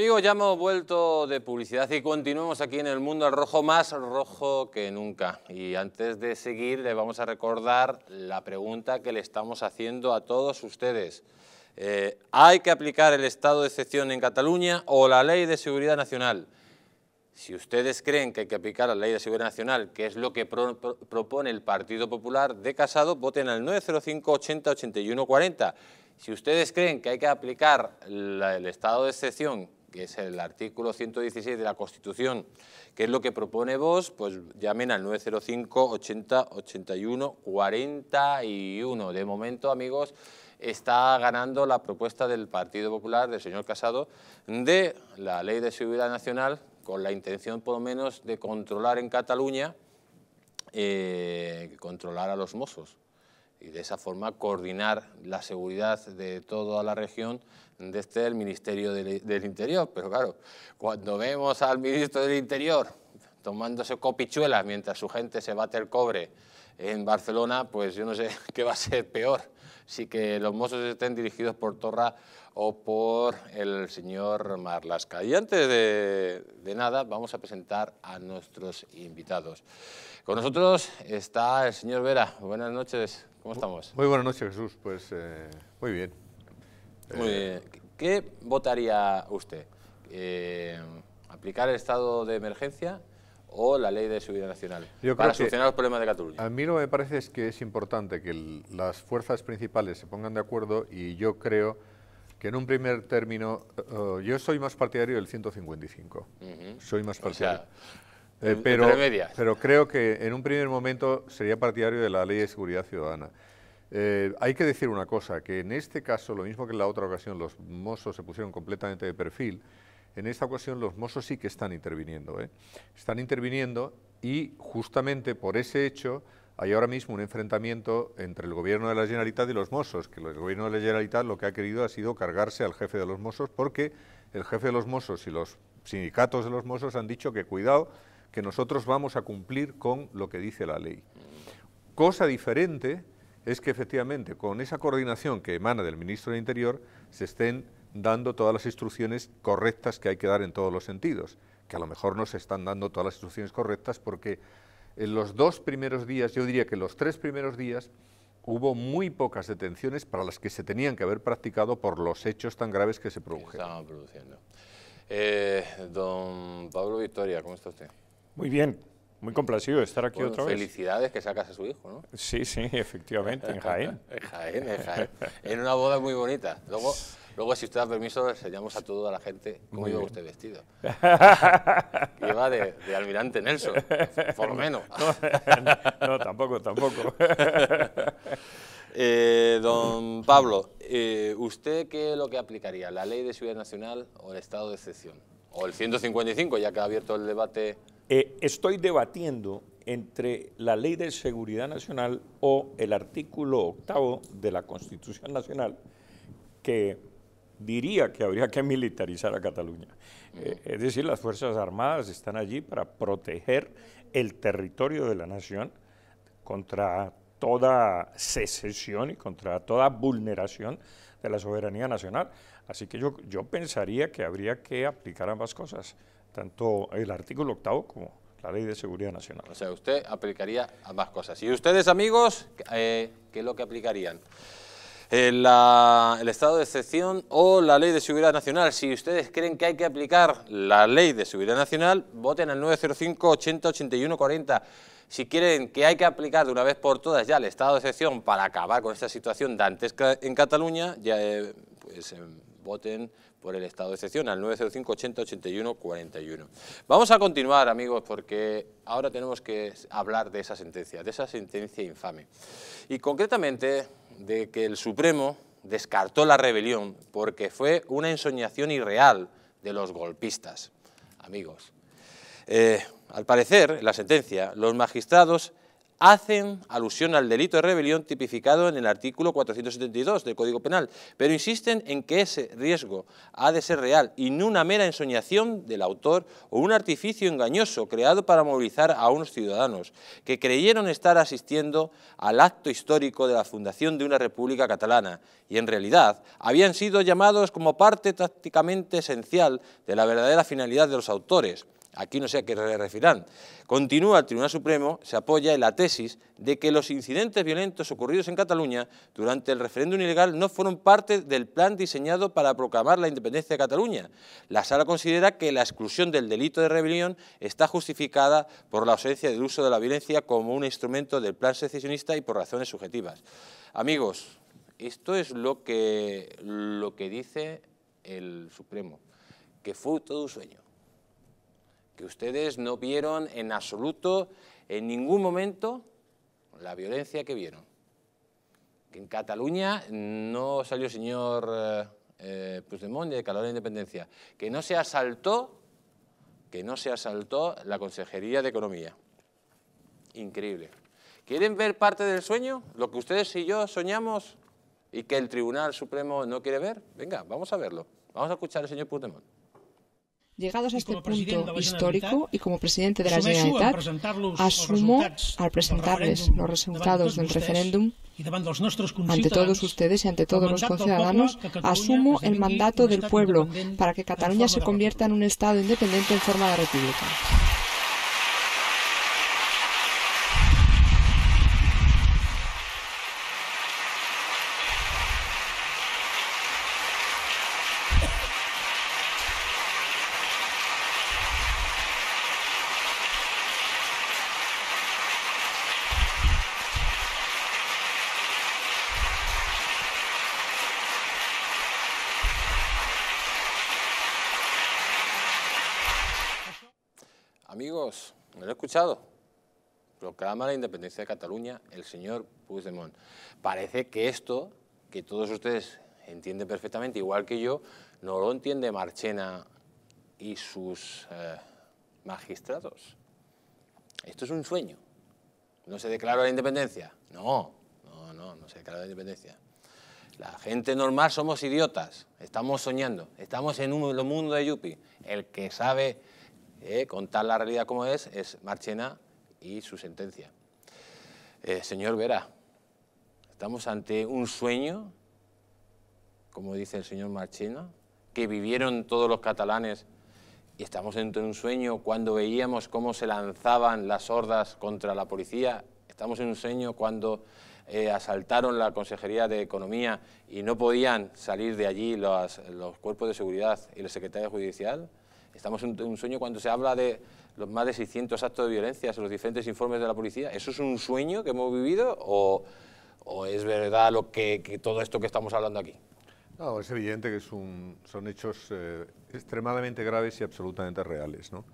Amigos, ya hemos vuelto de publicidad y continuamos aquí en el mundo al rojo más rojo que nunca. Y antes de seguir, le vamos a recordar la pregunta que le estamos haciendo a todos ustedes. Eh, ¿Hay que aplicar el estado de excepción en Cataluña o la ley de seguridad nacional? Si ustedes creen que hay que aplicar la ley de seguridad nacional, que es lo que propone el Partido Popular de Casado, voten al 905 80 81 40. Si ustedes creen que hay que aplicar el estado de excepción que es el artículo 116 de la Constitución, que es lo que propone vos, pues llamen al 905 80 81 41. De momento, amigos, está ganando la propuesta del Partido Popular, del señor Casado, de la Ley de Seguridad Nacional, con la intención por lo menos de controlar en Cataluña, eh, controlar a los mozos y de esa forma coordinar la seguridad de toda la región desde el Ministerio del, Interior. Pero claro, cuando vemos al ministro del Interior tomándose copichuelas mientras su gente se bate el cobre en Barcelona, pues yo no sé qué va a ser peor, si que los mozos estén dirigidos por Torra o por el señor Marlasca. Y antes de, nada, vamos a presentar a nuestros invitados. Con nosotros está el señor Vera. Buenas noches. ¿Cómo estamos? Muy buenas noches, Jesús. Pues eh, muy eh, bien. ¿Qué votaría usted? Eh, ¿Aplicar el estado de emergencia o la ley de seguridad nacional para solucionar los problemas de Cataluña? A mí lo que me parece es que es importante que las fuerzas principales se pongan de acuerdo y yo creo que en un primer término, yo soy más partidario del 155. Soy más partidario. Eh, pero, creo que en un primer momento sería partidario de la ley de seguridad ciudadana. Eh, hay que decir una cosa, que en este caso, lo mismo que en la otra ocasión, los mozos se pusieron completamente de perfil, en esta ocasión los mozos sí que están interviniendo. ¿eh? Están interviniendo y justamente por ese hecho hay ahora mismo un enfrentamiento entre el gobierno de la Generalitat y los mozos, que el gobierno de la Generalitat lo que ha querido ha sido cargarse al jefe de los mozos porque el jefe de los mozos y los sindicatos de los mozos han dicho que cuidado que nosotros vamos a cumplir con lo que dice la ley. Cosa diferente es que efectivamente con esa coordinación que emana del ministro del Interior se estén dando todas las instrucciones correctas que hay que dar en todos los sentidos, que a lo mejor no se están dando todas las instrucciones correctas porque en los dos primeros días, yo diría que los tres primeros días, hubo muy pocas detenciones para las que se tenían que haber practicado por los hechos tan graves que se produjeron. Eh, don Pablo Victoria, ¿cómo está usted? Muy bien, muy complacido de estar aquí otra vez. Felicidades que sacas a su hijo, ¿no? Sí, sí, efectivamente, en Jaén. en Jaén, en Jaén. En una boda muy bonita. Luego, luego si usted da permiso, enseñamos a toda la gente cómo lleva usted vestido. lleva de, almirante Nelson, por lo menos. no, tampoco, tampoco. Eh, don Pablo, eh, ¿usted qué es lo que aplicaría? ¿La ley de seguridad nacional o el estado de excepción? O el 155, ya que ha abierto el debate eh, estoy debatiendo entre la Ley de Seguridad Nacional o el artículo octavo de la Constitución Nacional, que diría que habría que militarizar a Cataluña. Eh, es decir, las Fuerzas Armadas están allí para proteger el territorio de la nación contra toda secesión y contra toda vulneración de la soberanía nacional. Así que yo, yo pensaría que habría que aplicar ambas cosas tanto el artículo octavo como la ley de seguridad nacional. O sea, usted aplicaría ambas cosas. ¿Y ustedes, amigos, eh, qué es lo que aplicarían? Eh, el, estado de excepción o la ley de seguridad nacional. Si ustedes creen que hay que aplicar la ley de seguridad nacional, voten al 905 80 81 40. Si quieren que hay que aplicar de una vez por todas ya el estado de excepción para acabar con esta situación de antes en Cataluña, ya, eh, pues... Em, voten por el estado de excepción, al 905 81 41. Vamos a continuar, amigos, porque ahora tenemos que hablar de esa sentencia, de esa sentencia infame. Y concretamente de que el Supremo descartó la rebelión porque fue una ensoñación irreal de los golpistas. Amigos, eh, al parecer, la sentencia, los magistrados hacen alusión al delito de rebelión tipificado en el artículo 472 del Código Penal, pero insisten en que ese riesgo ha de ser real y no una mera ensoñación del autor o un artificio engañoso creado para movilizar a unos ciudadanos que creyeron estar asistiendo al acto histórico de la fundación de una república catalana y en realidad habían sido llamados como parte tácticamente esencial de la verdadera finalidad de los autores, Aquí no sé a qué le referirán. Continúa el Tribunal Supremo, se apoya en la tesis de que los incidentes violentos ocurridos en Cataluña durante el referéndum ilegal no fueron parte del plan diseñado para proclamar la independencia de Cataluña. La sala considera que la exclusión del delito de rebelión está justificada por la ausencia del uso de la violencia como un instrumento del plan secesionista y por razones subjetivas. Amigos, esto es lo que, lo que dice el Supremo, que fue todo un sueño que ustedes no vieron en absoluto, en ningún momento, la violencia que vieron. Que En Cataluña no salió el señor eh, Puigdemont de Calor de Independencia, que no se asaltó, que no se asaltó la Consejería de Economía. Increíble. ¿Quieren ver parte del sueño? Lo que ustedes y yo soñamos y que el Tribunal Supremo no quiere ver. Venga, vamos a verlo. Vamos a escuchar al señor Puigdemont. Llegados a este punto histórico y como presidente de la Generalitat, asumo al presentarles los resultados del referéndum ante todos ustedes y ante todos los conciudadanos, asumo el mandato del pueblo para que Cataluña se convierta en un Estado independiente en forma de república. escuchado? Proclama la independencia de Cataluña el señor Puigdemont. Parece que esto, que todos ustedes entienden perfectamente, igual que yo, no lo entiende Marchena y sus eh, magistrados. Esto es un sueño. ¿No se declara la independencia? No, no, no, no se declara la independencia. La gente normal somos idiotas, estamos soñando, estamos en un mundo de Yupi. El que sabe eh, contar la realidad como es, es Marchena y su sentencia. Eh, señor Vera, estamos ante un sueño, como dice el señor Marchena, que vivieron todos los catalanes y estamos dentro un sueño cuando veíamos cómo se lanzaban las hordas contra la policía, estamos en un sueño cuando eh, asaltaron la Consejería de Economía y no podían salir de allí los, los cuerpos de seguridad y la secretario Judicial, Estamos en un sueño cuando se habla de los más de 600 actos de violencia en los diferentes informes de la policía. ¿Eso es un sueño que hemos vivido o, es verdad lo que, todo esto que estamos hablando aquí? No, es evidente que son hechos eh, extremadamente graves y absolutamente reales. ¿no?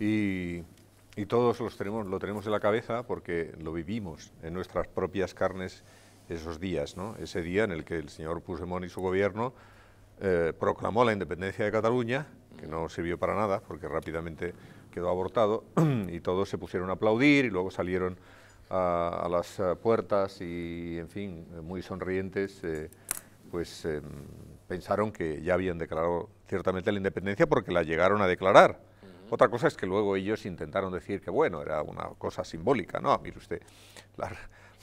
Y, todos los tenemos, lo tenemos en la cabeza porque lo vivimos en nuestras propias carnes esos días. Ese día en el que el señor Puigdemont y su gobierno eh, proclamó la independencia de Cataluña que no sirvió para nada porque rápidamente quedó abortado y todos se pusieron a aplaudir y luego salieron a, las eh, puertas y, en fin, eh, muy sonrientes, eh, pues em, pensaron que ya habían declarado ciertamente la independencia porque la llegaron a declarar. Otra cosa es que luego ellos intentaron decir que, bueno, era una cosa simbólica, ¿no? Ah, mire usted, la,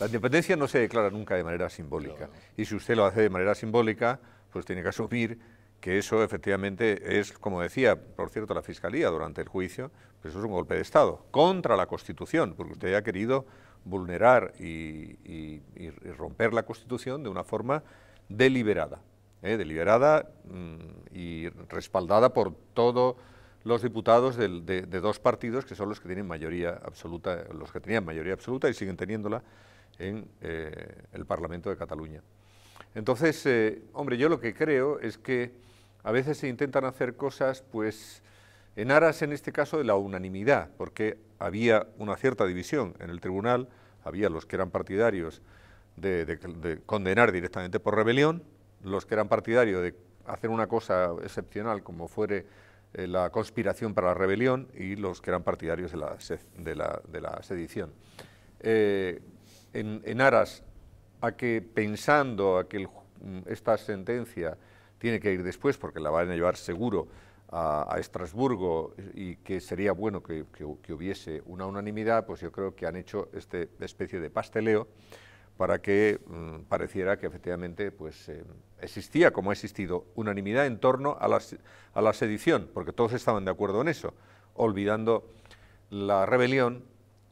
independencia no se declara nunca de manera simbólica. Y si usted lo hace de manera simbólica, pues tiene que asumir que eso efectivamente es, como decía, por cierto, la Fiscalía durante el juicio, pues eso es un golpe de Estado contra la Constitución, porque usted ha querido vulnerar y, romper la Constitución de una forma deliberada, ¿eh? deliberada mm, y respaldada por todos los diputados de, dos partidos que son los que tienen mayoría absoluta, los que tenían mayoría absoluta y siguen teniéndola en eh, el Parlamento de Cataluña. Entonces, eh, hombre, yo lo que creo es que a veces se intentan hacer cosas, pues, en aras, en este caso, de la unanimidad, porque había una cierta división en el tribunal, había los que eran partidarios de, condenar directamente por rebelión, los que eran partidarios de hacer una cosa excepcional como fuere eh, la conspiración para la rebelión y los que eran partidarios de la, sedición. Eh, en, aras a que pensando a que mm, esta sentencia tiene que ir después porque la van a llevar seguro a, Estrasburgo y que sería bueno que, hubiese una unanimidad, pues yo creo que han hecho esta especie de pasteleo para que mm, pareciera que efectivamente pues, eh, existía, como ha existido, unanimidad en torno a la, a la sedición, porque todos estaban de acuerdo en eso, olvidando la rebelión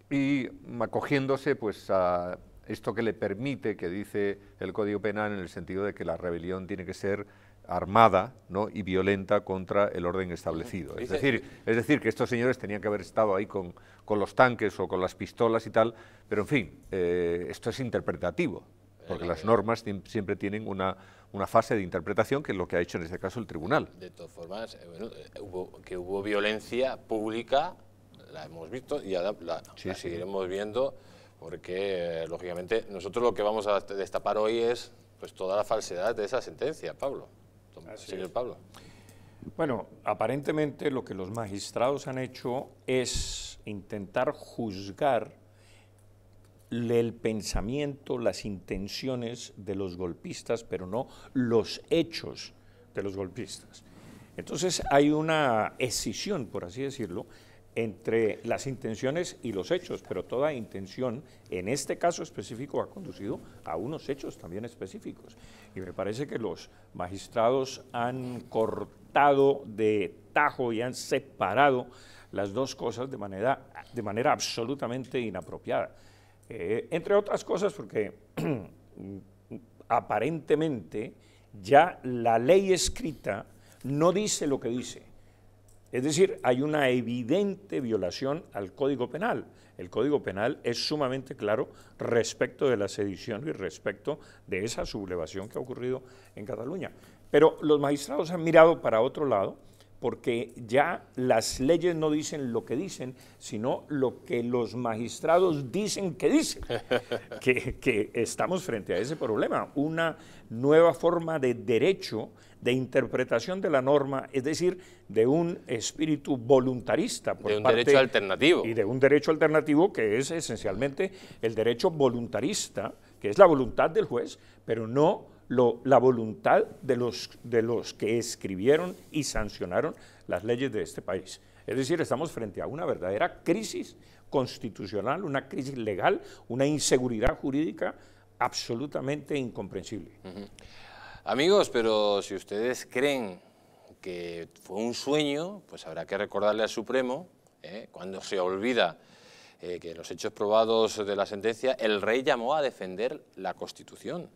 y acogiéndose pues, a esto que le permite, que dice el Código Penal, en el sentido de que la rebelión tiene que ser armada ¿no? y violenta contra el orden establecido. Es decir, es decir, que estos señores tenían que haber estado ahí con, con los tanques o con las pistolas y tal, pero en fin, eh, esto es interpretativo, porque eh, las eh. normas siempre tienen una, una fase de interpretación que es lo que ha hecho en este caso el tribunal. De todas formas, que hubo violencia pública, la hemos visto y la, seguiremos viendo, porque lógicamente nosotros lo que vamos a destapar hoy es pues toda la falsedad de esa sentencia, Pablo señor Pablo. Bueno, aparentemente lo que los magistrados han hecho es intentar juzgar el pensamiento, las intenciones de los golpistas, pero no los hechos de los golpistas. Entonces hay una escisión, por así decirlo, entre las intenciones y los hechos, pero toda intención, en este caso específico, ha conducido a unos hechos también específicos. Y me parece que los magistrados han cortado de tajo y han separado las dos cosas de manera, de manera absolutamente inapropiada. Eh, entre otras cosas porque aparentemente ya la ley escrita no dice lo que dice es decir, hay una evidente violación al Código Penal. El Código Penal es sumamente claro respecto de la sedición y respecto de esa sublevación que ha ocurrido en Cataluña. Pero los magistrados han mirado para otro lado porque ya las leyes no dicen lo que dicen, sino lo que los magistrados dicen que dicen, que, estamos frente a ese problema, una nueva forma de derecho de interpretación de la norma, es decir, de un espíritu voluntarista. Por de un derecho alternativo. Y de un derecho alternativo que es esencialmente el derecho voluntarista, que es la voluntad del juez, pero no la voluntad de los, de los que escribieron y sancionaron las leyes de este país. Es decir, estamos frente a una verdadera crisis constitucional, una crisis legal, una inseguridad jurídica absolutamente incomprensible. Amigos, pero si ustedes creen que fue un sueño, pues habrá que recordarle al Supremo, ¿eh? cuando se olvida eh, que en los hechos probados de la sentencia, el rey llamó a defender la Constitución.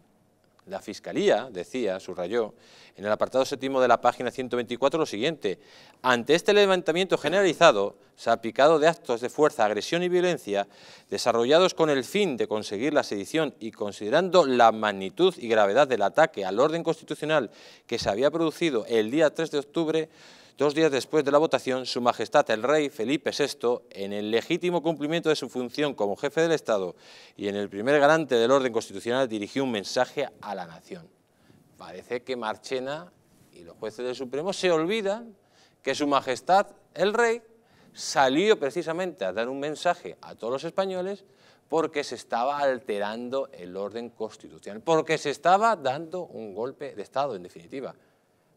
La Fiscalía decía, subrayó, en el apartado séptimo de la página 124 lo siguiente. Ante este levantamiento generalizado, picado de actos de fuerza, agresión y violencia, desarrollados con el fin de conseguir la sedición y considerando la magnitud y gravedad del ataque al orden constitucional que se había producido el día 3 de octubre, Dos días después de la votación, Su Majestad el Rey Felipe VI, en el legítimo cumplimiento de su función como jefe del Estado y en el primer garante del orden constitucional, dirigió un mensaje a la nación. Parece que Marchena y los jueces del Supremo se olvidan que Su Majestad el Rey salió precisamente a dar un mensaje a todos los españoles porque se estaba alterando el orden constitucional, porque se estaba dando un golpe de Estado, en definitiva.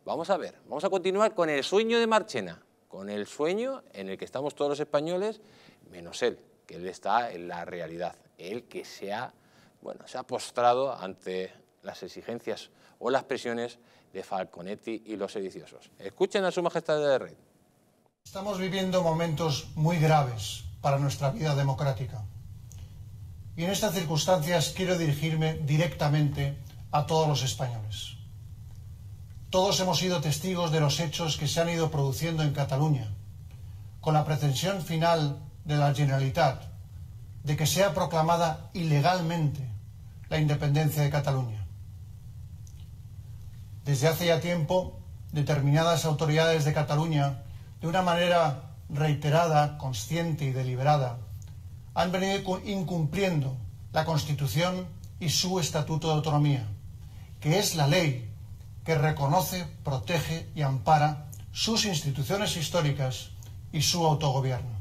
Vamos a ver, vamos a continuar con el sueño de Marchena, con el sueño en el que estamos todos los españoles, menos él, que él está en la realidad, él que se ha, bueno, se ha postrado ante las exigencias o las presiones de Falconetti y los sediciosos. Escuchen a su majestad de la red. Estamos viviendo momentos muy graves para nuestra vida democrática. Y en estas circunstancias quiero dirigirme directamente a todos los españoles. Todos hemos sido testigos de los hechos que se han ido produciendo en Cataluña, con la pretensión final de la Generalitat de que sea proclamada ilegalmente la independencia de Cataluña. Desde hace ya tiempo, determinadas autoridades de Cataluña, de una manera reiterada, consciente y deliberada, han venido incumpliendo la Constitución y su Estatuto de Autonomía, que es la ley que reconoce, protege y ampara sus instituciones históricas y su autogobierno.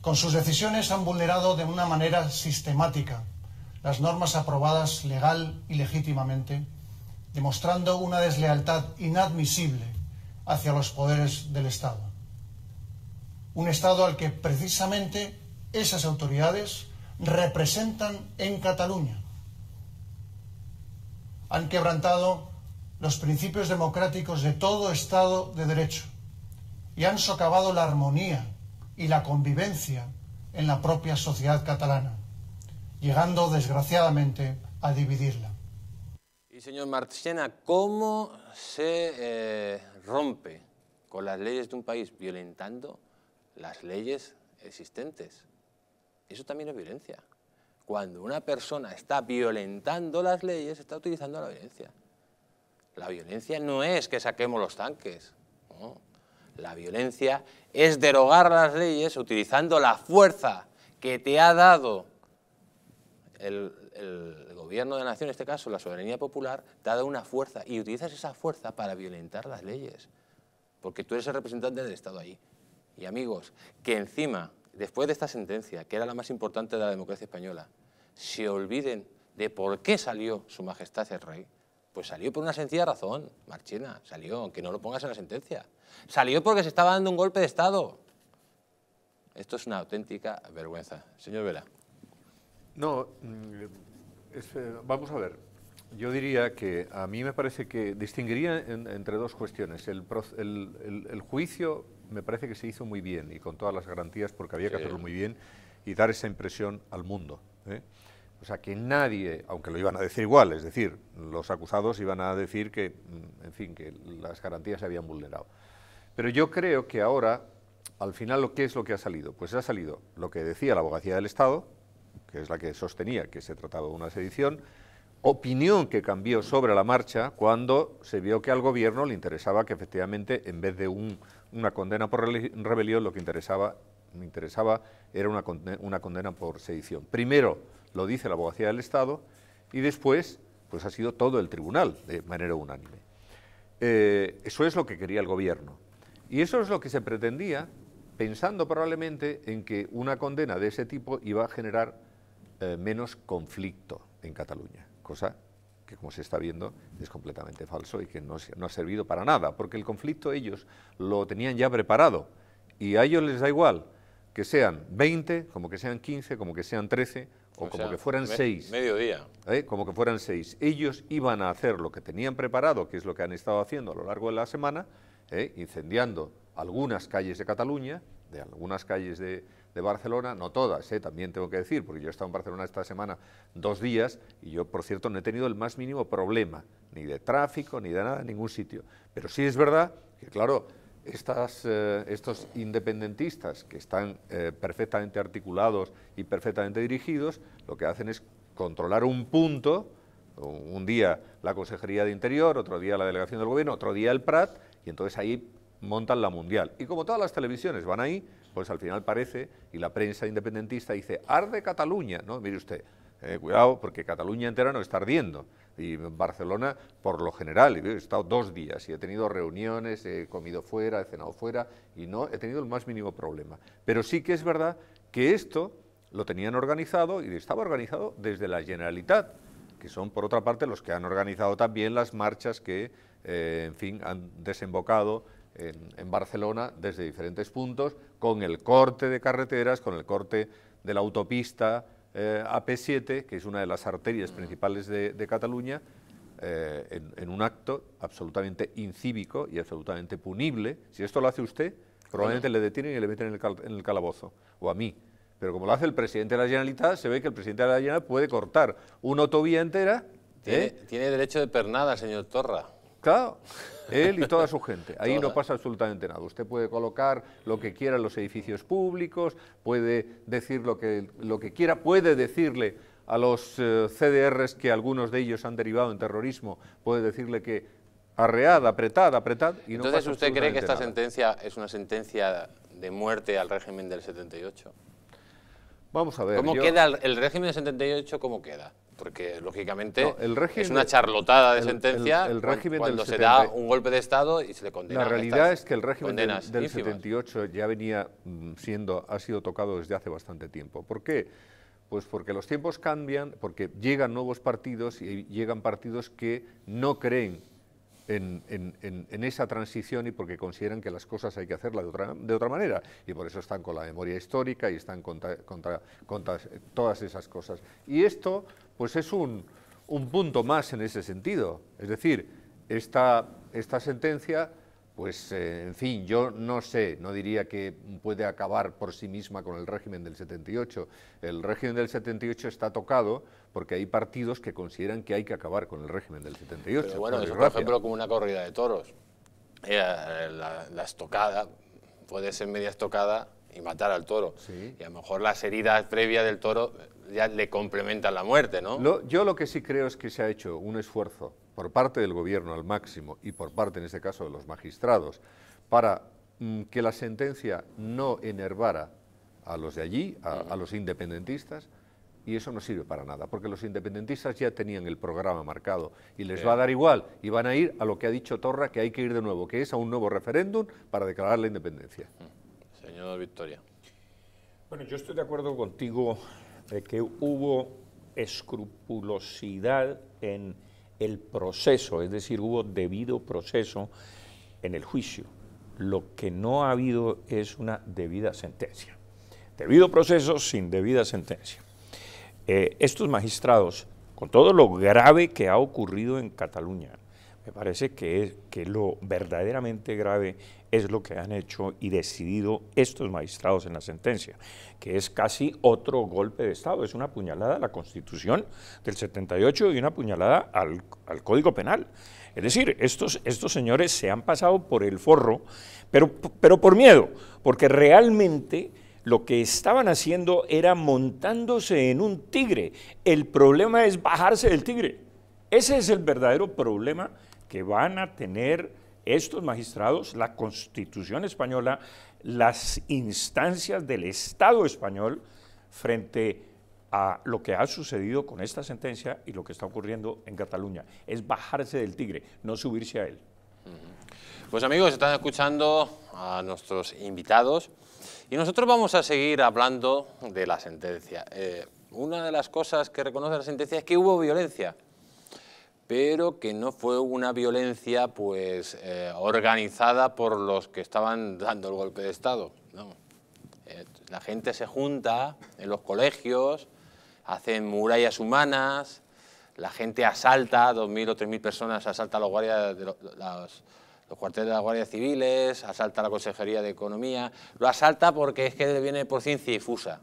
Con sus decisiones han vulnerado de una manera sistemática las normas aprobadas legal y legítimamente, demostrando una deslealtad inadmisible hacia los poderes del Estado. Un Estado al que precisamente esas autoridades representan en Cataluña han quebrantado los principios democráticos de todo Estado de Derecho y han socavado la armonía y la convivencia en la propia sociedad catalana, llegando desgraciadamente a dividirla. Y señor Martínez, ¿cómo se eh, rompe con las leyes de un país violentando las leyes existentes? Eso también es violencia. Cuando una persona está violentando las leyes, está utilizando la violencia. La violencia no es que saquemos los tanques. La violencia es derogar las leyes utilizando la fuerza que te ha dado el, el, gobierno de la nación, en este caso la soberanía popular, te ha dado una fuerza y utilizas esa fuerza para violentar las leyes. Porque tú eres el representante del Estado ahí. Y amigos, que encima después de esta sentencia, que era la más importante de la democracia española, se olviden de por qué salió su majestad el rey, pues salió por una sencilla razón, Marchena, salió, aunque no lo pongas en la sentencia. Salió porque se estaba dando un golpe de Estado. Esto es una auténtica vergüenza. Señor Vela. No, mm, eh, vamos a ver. Yo diría que a mí me parece que distinguiría entre dos cuestiones. el juicio me parece que se hizo muy bien y con todas las garantías porque había que hacerlo muy bien y dar esa impresión al mundo. ¿eh? O sea, que nadie, aunque lo iban a decir igual, es decir, los acusados iban a decir que, mm, en fin, que las garantías se habían vulnerado. Pero yo creo que ahora, al final, lo ¿qué es lo que ha salido? Pues ha salido lo que decía la abogacía del Estado, que es la que sostenía que se trataba de una sedición, opinión que cambió sobre la marcha cuando se vio que al gobierno le interesaba que efectivamente, en vez de un una condena por rebelión, lo que interesaba, me interesaba era una condena, por sedición. Primero lo dice la abogacía del Estado y después pues ha sido todo el tribunal de manera unánime. Eh, eso es lo que quería el gobierno. Y eso es lo que se pretendía, pensando probablemente en que una condena de ese tipo iba a generar eh, menos conflicto en Cataluña, cosa que como se está viendo es completamente falso y que no, no, ha servido para nada, porque el conflicto ellos lo tenían ya preparado y a ellos les da igual que sean 20, como que sean 15, como que sean 13 o, ¿eh? como que fueran seis 6. Mediodía. Como que fueran 6. Ellos iban a hacer lo que tenían preparado, que es lo que han estado haciendo a lo largo de la semana, ¿eh? incendiando algunas calles de Cataluña, de algunas calles de, de Barcelona, no todas, ¿eh? también tengo que decir, porque yo he estado en Barcelona esta semana dos días y yo, por cierto, no he tenido el más mínimo problema, ni de tráfico, ni de nada, en ningún sitio. Pero sí es verdad que, claro, estas, eh, estos independentistas que están eh, perfectamente articulados y perfectamente dirigidos, lo que hacen es controlar un punto, un día la Consejería de Interior, otro día la Delegación del Gobierno, otro día el Prat, y entonces ahí montan la Mundial. Y como todas las televisiones van ahí, pues al final parece, y la prensa independentista dice, arde Cataluña, ¿no? Mire usted, eh, cuidado, porque Cataluña entera no está ardiendo. Y Barcelona, por lo general, he estado dos días y he tenido reuniones, he comido fuera, he cenado fuera y no he tenido el más mínimo problema. Pero sí que es verdad que esto lo tenían organizado y estaba organizado desde la Generalitat, que son por otra parte los que han organizado también las marchas que, eh, en fin, han desembocado en, Barcelona desde diferentes puntos, con el corte de carreteras, con el corte de la autopista eh, AP7, que es una de las arterias mm. principales de, Cataluña, eh, en, un acto absolutamente incívico y absolutamente punible. Si esto lo hace usted, probablemente le detienen y le meten en el, calabozo, o a mí. Pero como lo hace el presidente de la Generalitat, se ve que el presidente de la Generalitat puede cortar una autovía entera. tiene ¿eh? derecho de pernada, señor Torra. Claro, él y toda su gente. Ahí no pasa absolutamente nada. Usted puede colocar lo que quiera en los edificios públicos, puede decir lo que, lo que quiera, puede decirle a los eh, CDRs que algunos de ellos han derivado en terrorismo, puede decirle que arread, apretad, apretad. Y no Entonces, ¿usted cree que esta sentencia es una sentencia de muerte al régimen del 78? Vamos a ver. ¿Cómo queda el, régimen del 78? ¿Cómo queda? Porque, lógicamente, es una charlotada de sentencia el, régimen cuando, se da un golpe de Estado y se le condena. La realidad es que el régimen del, 78 ya venía mm, siendo, ha sido tocado desde hace bastante tiempo. ¿Por qué? Pues porque los tiempos cambian, porque llegan nuevos partidos y llegan partidos que no creen en, esa transición y porque consideran que las cosas hay que hacerlas de otra, de otra manera. Y por eso están con la memoria histórica y están contra, todas esas cosas. Y esto pues es un, punto más en ese sentido. Es decir, esta, sentencia, pues eh, en fin, yo no sé, no diría que puede acabar por sí misma con el régimen del 78. El régimen del 78 está tocado porque hay partidos que consideran que hay que acabar con el régimen del 78. Pero bueno, eso, por ejemplo, como una corrida de toros. La, estocada, puede ser media estocada y matar al toro. Y a lo mejor las heridas previas del toro ya le complementan la muerte, ¿no? yo lo que sí creo es que se ha hecho un esfuerzo por parte del gobierno al máximo y por parte, en este caso, de los magistrados, para mm, que la sentencia no enervara a los de allí, a los independentistas, y eso no sirve para nada, porque los independentistas ya tenían el programa marcado y les va a dar igual y van a ir a lo que ha dicho Torra, que hay que ir de nuevo, que es a un nuevo referéndum para declarar la independencia. Mm. Señor Victoria. Bueno, yo estoy de acuerdo contigo de que hubo escrupulosidad en el proceso, es decir, hubo debido proceso en el juicio. Lo que no ha habido es una debida sentencia. Debido proceso sin debida sentencia. Eh, estos magistrados, con todo lo grave que ha ocurrido en Cataluña, me parece que, que lo verdaderamente grave es lo que han hecho y decidido estos magistrados en la sentencia, que es casi otro golpe de Estado, es una puñalada a la Constitución del 78 y una puñalada al, Código Penal. Es decir, estos, señores se han pasado por el forro, pero por miedo, porque realmente lo que estaban haciendo era montándose en un tigre. El problema es bajarse del tigre. Ese es el verdadero problema que van a tener estos magistrados, la constitución española, las instancias del Estado español frente a lo que ha sucedido con esta sentencia y lo que está ocurriendo en Cataluña. Es bajarse del tigre, no subirse a él. Pues amigos, están escuchando a nuestros invitados. Y nosotros vamos a seguir hablando de la sentencia. Eh, una de las cosas que reconoce la sentencia es que hubo violencia, pero que no fue una violencia pues, eh, organizada por los que estaban dando el golpe de Estado. Eh, la gente se junta en los colegios, hacen murallas humanas, la gente asalta, 2.000 o 3.000 personas asalta a los guardias de los, los los cuarteles de la Guardia Civiles, asalta la Consejería de Economía, lo asalta porque es que viene por ciencia difusa,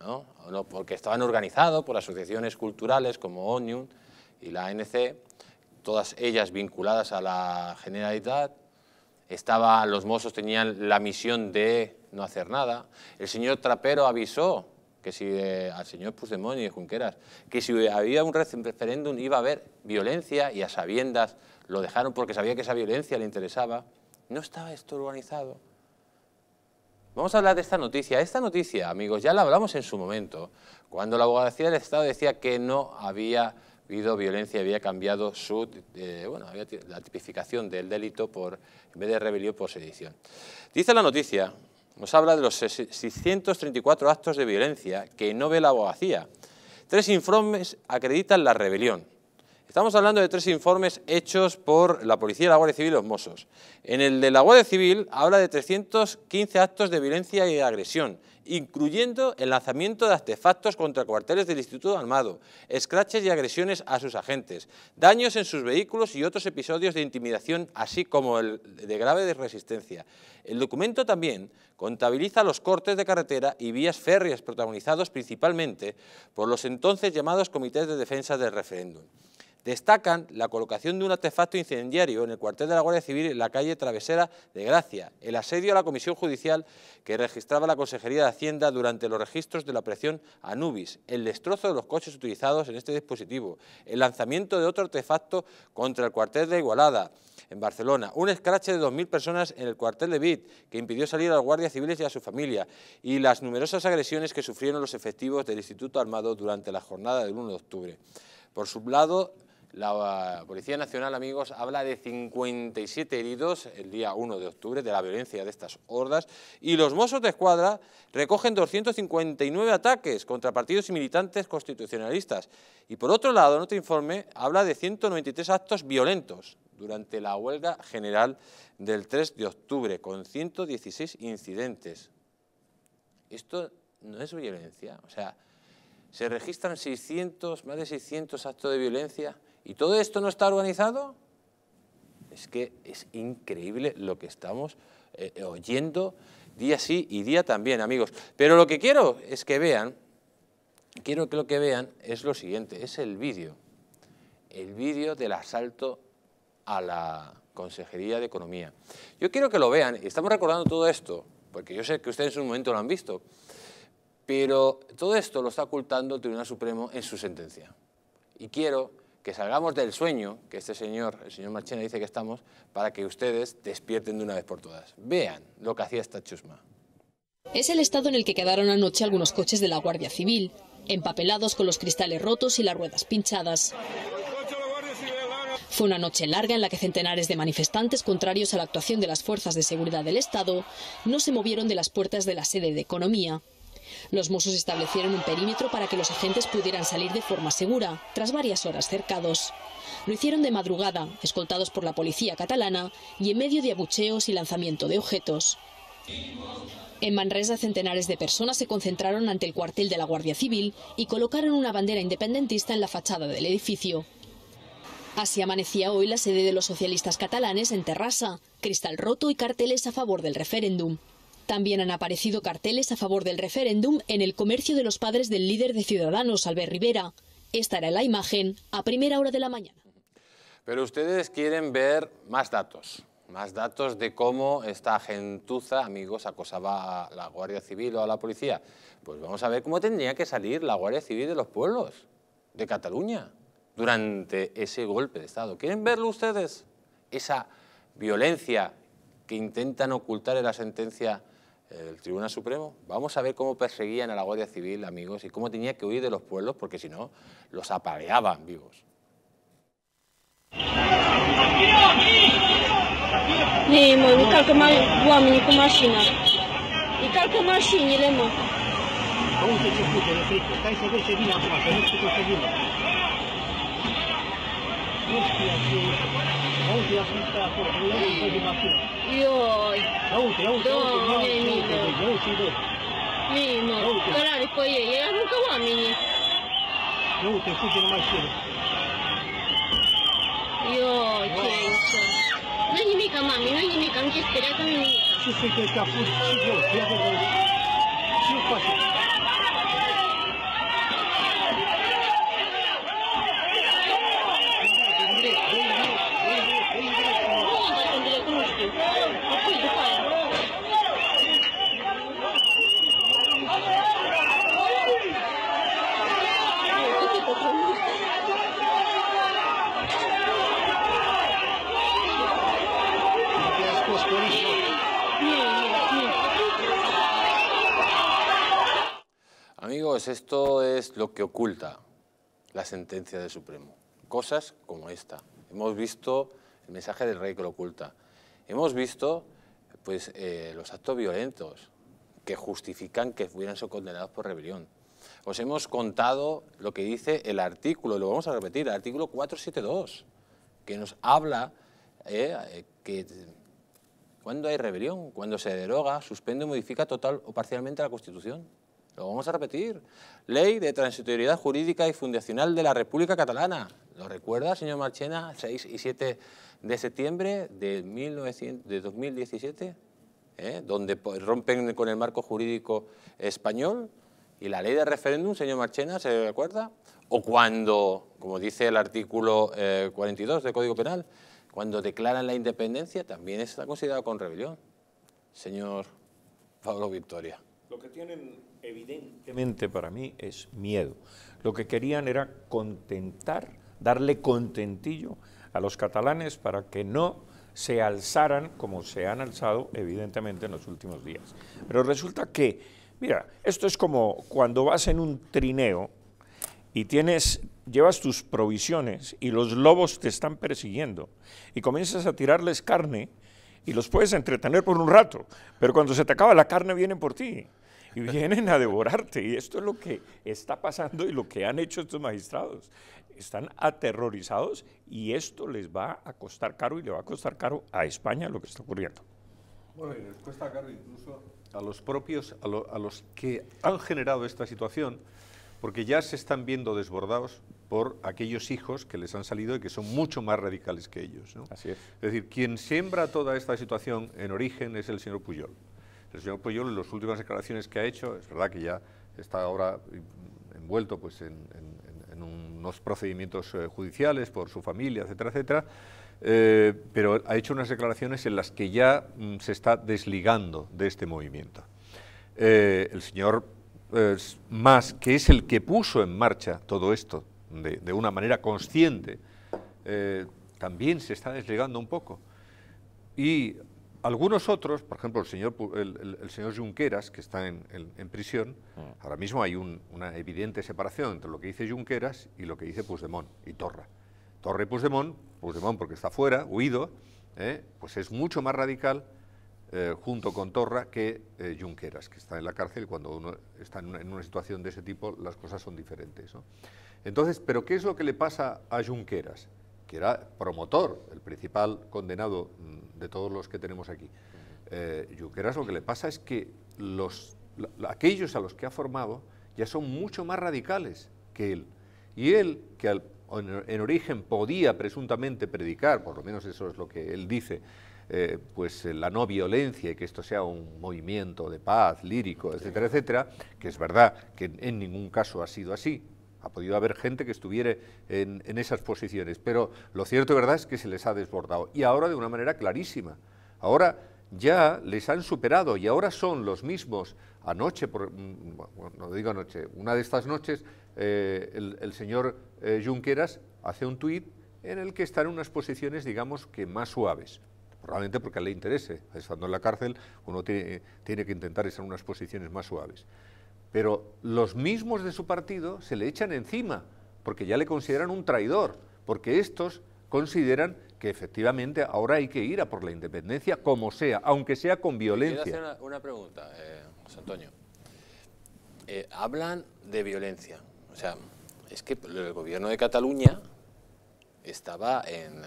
¿no? ¿no? porque estaban organizados por asociaciones culturales como ONIUM y la ANC, todas ellas vinculadas a la Generalitat, estaba, los mozos tenían la misión de no hacer nada, el señor Trapero avisó que si, eh, al señor Puigdemont y Junqueras, que si había un referéndum iba a haber violencia y a sabiendas lo dejaron porque sabía que esa violencia le interesaba. No estaba esto urbanizado. Vamos a hablar de esta noticia. Esta noticia, amigos, ya la hablamos en su momento, cuando la abogacía del Estado decía que no había habido violencia, había cambiado su, eh, la tipificación del delito por, en vez de rebelión por sedición. Dice la noticia, nos habla de los 634 actos de violencia que no ve la abogacía. Tres informes acreditan la rebelión. Estamos hablando de tres informes hechos por la Policía, la Guardia Civil y los Mossos. En el de la Guardia Civil habla de 315 actos de violencia y agresión, incluyendo el lanzamiento de artefactos contra cuarteles del Instituto Armado, escraches y agresiones a sus agentes, daños en sus vehículos y otros episodios de intimidación, así como el de grave resistencia. El documento también contabiliza los cortes de carretera y vías férreas protagonizados principalmente por los entonces llamados Comités de Defensa del Referéndum. Destacan la colocación de un artefacto incendiario en el cuartel de la Guardia Civil en la calle Travesera de Gracia, el asedio a la Comisión Judicial que registraba la Consejería de Hacienda durante los registros de la presión Anubis, el destrozo de los coches utilizados en este dispositivo, el lanzamiento de otro artefacto contra el cuartel de Igualada, en Barcelona, un escrache de 2.000 personas en el cuartel de Vid, que impidió salir a los guardias civiles y a su familia, y las numerosas agresiones que sufrieron los efectivos del Instituto Armado durante la jornada del 1 de octubre. Por su lado, la Policía Nacional, amigos, habla de 57 heridos el día 1 de octubre de la violencia de estas hordas y los mozos de Escuadra recogen 259 ataques contra partidos y militantes constitucionalistas. Y por otro lado, en otro informe, habla de 193 actos violentos durante la huelga general del 3 de octubre, con 116 incidentes. Esto no es violencia, o sea, se registran 600, más de 600 actos de violencia ¿Y todo esto no está organizado, Es que es increíble lo que estamos eh, eh, oyendo día sí y día también, amigos. Pero lo que quiero es que vean, quiero que lo que vean es lo siguiente, es el vídeo. El vídeo del asalto a la Consejería de Economía. Yo quiero que lo vean, estamos recordando todo esto, porque yo sé que ustedes en un momento lo han visto, pero todo esto lo está ocultando el Tribunal Supremo en su sentencia. Y quiero que salgamos del sueño que este señor, el señor Marchena, dice que estamos, para que ustedes despierten de una vez por todas. Vean lo que hacía esta chusma. Es el estado en el que quedaron anoche algunos coches de la Guardia Civil, empapelados con los cristales rotos y las ruedas pinchadas. Fue una noche larga en la que centenares de manifestantes contrarios a la actuación de las fuerzas de seguridad del Estado no se movieron de las puertas de la sede de Economía. Los Mossos establecieron un perímetro para que los agentes pudieran salir de forma segura, tras varias horas cercados. Lo hicieron de madrugada, escoltados por la policía catalana y en medio de abucheos y lanzamiento de objetos. En Manresa, centenares de personas se concentraron ante el cuartel de la Guardia Civil y colocaron una bandera independentista en la fachada del edificio. Así amanecía hoy la sede de los socialistas catalanes en Terrassa, cristal roto y carteles a favor del referéndum. También han aparecido carteles a favor del referéndum en el comercio de los padres del líder de Ciudadanos, Albert Rivera. Esta era la imagen a primera hora de la mañana. Pero ustedes quieren ver más datos, más datos de cómo esta gentuza, amigos, acosaba a la Guardia Civil o a la policía. Pues vamos a ver cómo tendría que salir la Guardia Civil de los pueblos, de Cataluña, durante ese golpe de Estado. ¿Quieren verlo ustedes? Esa violencia que intentan ocultar en la sentencia el Tribunal Supremo. Vamos a ver cómo perseguían a la Guardia Civil, amigos, y cómo tenía que huir de los pueblos, porque si no, los apaleaban vivos. Aonde a gente está? Eu não sei de vacina. E hoje? Aonde? Aonde? Aonde? Aonde? Mimo. Caralho, foi ele. Ela nunca o homem. Eu tenho fugido mais cedo. Yo, gente. Não é mica, mami. Não é mica. Não te espera, não é mica. Se você quer que a fuga, se eu quero, eu faço. Pues esto es lo que oculta la sentencia del Supremo. Cosas como esta. Hemos visto el mensaje del rey que lo oculta. Hemos visto pues, eh, los actos violentos que justifican que fueran condenados por rebelión. Os hemos contado lo que dice el artículo, lo vamos a repetir, el artículo 472, que nos habla eh, que cuando hay rebelión, cuando se deroga, suspende o modifica total o parcialmente la Constitución. Lo vamos a repetir. Ley de transitoriedad jurídica y fundacional de la República Catalana. ¿Lo recuerda, señor Marchena? 6 y 7 de septiembre de, 2017, ¿eh? donde rompen con el marco jurídico español. Y la ley de referéndum, señor Marchena, ¿se recuerda? O cuando, como dice el artículo 42 eh, del Código Penal, cuando declaran la independencia, también está considerado con rebelión. Señor Pablo Victoria. Lo que tienen evidentemente para mí es miedo. Lo que querían era contentar, darle contentillo a los catalanes para que no se alzaran como se han alzado evidentemente en los últimos días. Pero resulta que, mira, esto es como cuando vas en un trineo y tienes llevas tus provisiones y los lobos te están persiguiendo y comienzas a tirarles carne y los puedes entretener por un rato, pero cuando se te acaba la carne vienen por ti. y vienen a devorarte. Y esto es lo que está pasando y lo que han hecho estos magistrados. Están aterrorizados y esto les va a costar caro y le va a costar caro a España lo que está ocurriendo. Bueno, y les cuesta caro incluso a los propios, a, los que han generado esta situación, porque ya se están viendo desbordados por aquellos hijos que les han salido y que son mucho más radicales que ellos. es. Es decir, quien siembra toda esta situación en origen es el señor Puyol. El señor Puyol, en las últimas declaraciones que ha hecho, es verdad que ya está ahora envuelto pues, en, unos procedimientos eh, judiciales por su familia, etcétera, etcétera, eh, pero ha hecho unas declaraciones en las que ya mm, se está desligando de este movimiento. Eh, el señor Mas, que es el que puso en marcha todo esto de, de una manera consciente, también se está desligando un poco. Y algunos otros, por ejemplo, el señor, el, señor Junqueras, que está en, prisión, mm. ahora mismo hay una evidente separación entre lo que dice Junqueras y lo que dice Puigdemont y Torra. Torra y Puigdemont, Puigdemont porque está fuera, huido, eh, pues es mucho más radical eh, junto con Torra que eh, Junqueras, que está en la cárcel y cuando uno está en una, situación de ese tipo las cosas son diferentes. Entonces, ¿pero qué es lo que le pasa a Junqueras? que era promotor, el principal condenado mm, de todos los que tenemos aquí. Eh, lo que le pasa es que los, aquellos a los que ha formado ya son mucho más radicales que él. Y él, que en, origen podía presuntamente predicar, por lo menos eso es lo que él dice, eh, pues eh, la no violencia y que esto sea un movimiento de paz lírico, etcétera, etcétera, que es verdad que en ningún caso ha sido así, ha podido haber gente que estuviera en, esas posiciones, pero lo cierto y verdad es que se les ha desbordado. Y ahora de una manera clarísima. Ahora ya les han superado y ahora son los mismos. Anoche, mm, no digo anoche, una de estas noches, eh, el, señor eh, Junqueras hace un tuit en el que están en unas posiciones, digamos, que más suaves. Probablemente porque le interese. Estando en la cárcel, uno tiene, tiene que intentar estar en unas posiciones más suaves. Pero los mismos de su partido se le echan encima, porque ya le consideran un traidor, porque estos consideran que efectivamente ahora hay que ir a por la independencia como sea, aunque sea con violencia. Quiero hacer una, pregunta, eh, José Antonio. Eh, hablan de violencia. O sea, es que el gobierno de Cataluña estaba eh, en...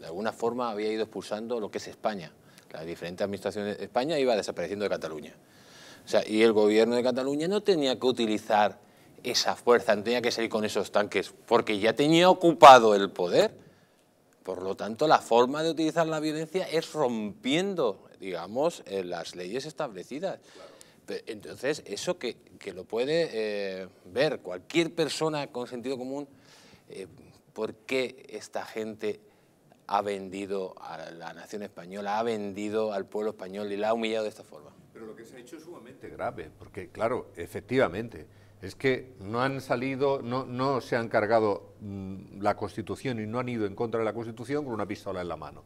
de alguna forma había ido expulsando lo que es España. Las diferentes administraciones de España iba desapareciendo de Cataluña. O sea, y el gobierno de Cataluña no tenía que utilizar esa fuerza, no tenía que salir con esos tanques, porque ya tenía ocupado el poder. Por lo tanto, la forma de utilizar la violencia es rompiendo, digamos, eh, las leyes establecidas. Entonces, eso que, lo puede eh, ver cualquier persona con sentido común, eh, ¿por qué esta gente ha vendido a la nación española, ha vendido al pueblo español y la ha humillado de esta forma? Pero lo que se ha hecho es sumamente grave, porque claro, efectivamente, es que no han salido, no, se han cargado mm, la Constitución y no han ido en contra de la Constitución con una pistola en la mano.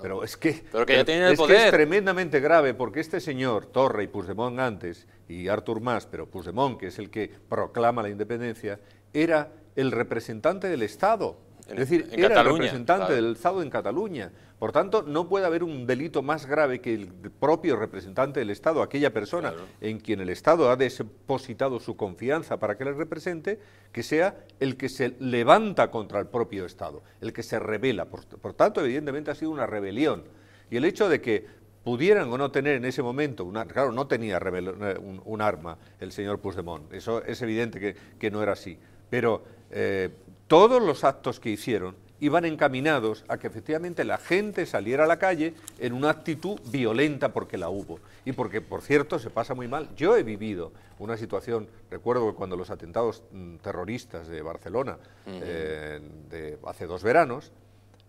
Pero es que, es tremendamente grave porque este señor, Torre y Puigdemont antes, y Artur más, pero Puigdemont, que es el que proclama la independencia, era el representante del Estado es decir, era representante del Estado en Cataluña. Por tanto, no puede haber un delito más grave que el propio representante del Estado, aquella persona en quien el Estado ha depositado su confianza para que le represente, que sea el que se levanta contra el propio Estado, el que se revela. Por, tanto, evidentemente ha sido una rebelión. Y el hecho de que pudieran o no tener en ese momento, una, claro, no tenía eh, un, arma el señor Puigdemont, eso es evidente que, no era así, pero eh, todos los actos que hicieron iban encaminados a que efectivamente la gente saliera a la calle en una actitud violenta porque la hubo. Y porque, por cierto, se pasa muy mal. Yo he vivido una situación, recuerdo que cuando los atentados mm, terroristas de Barcelona, eh, de hace dos veranos,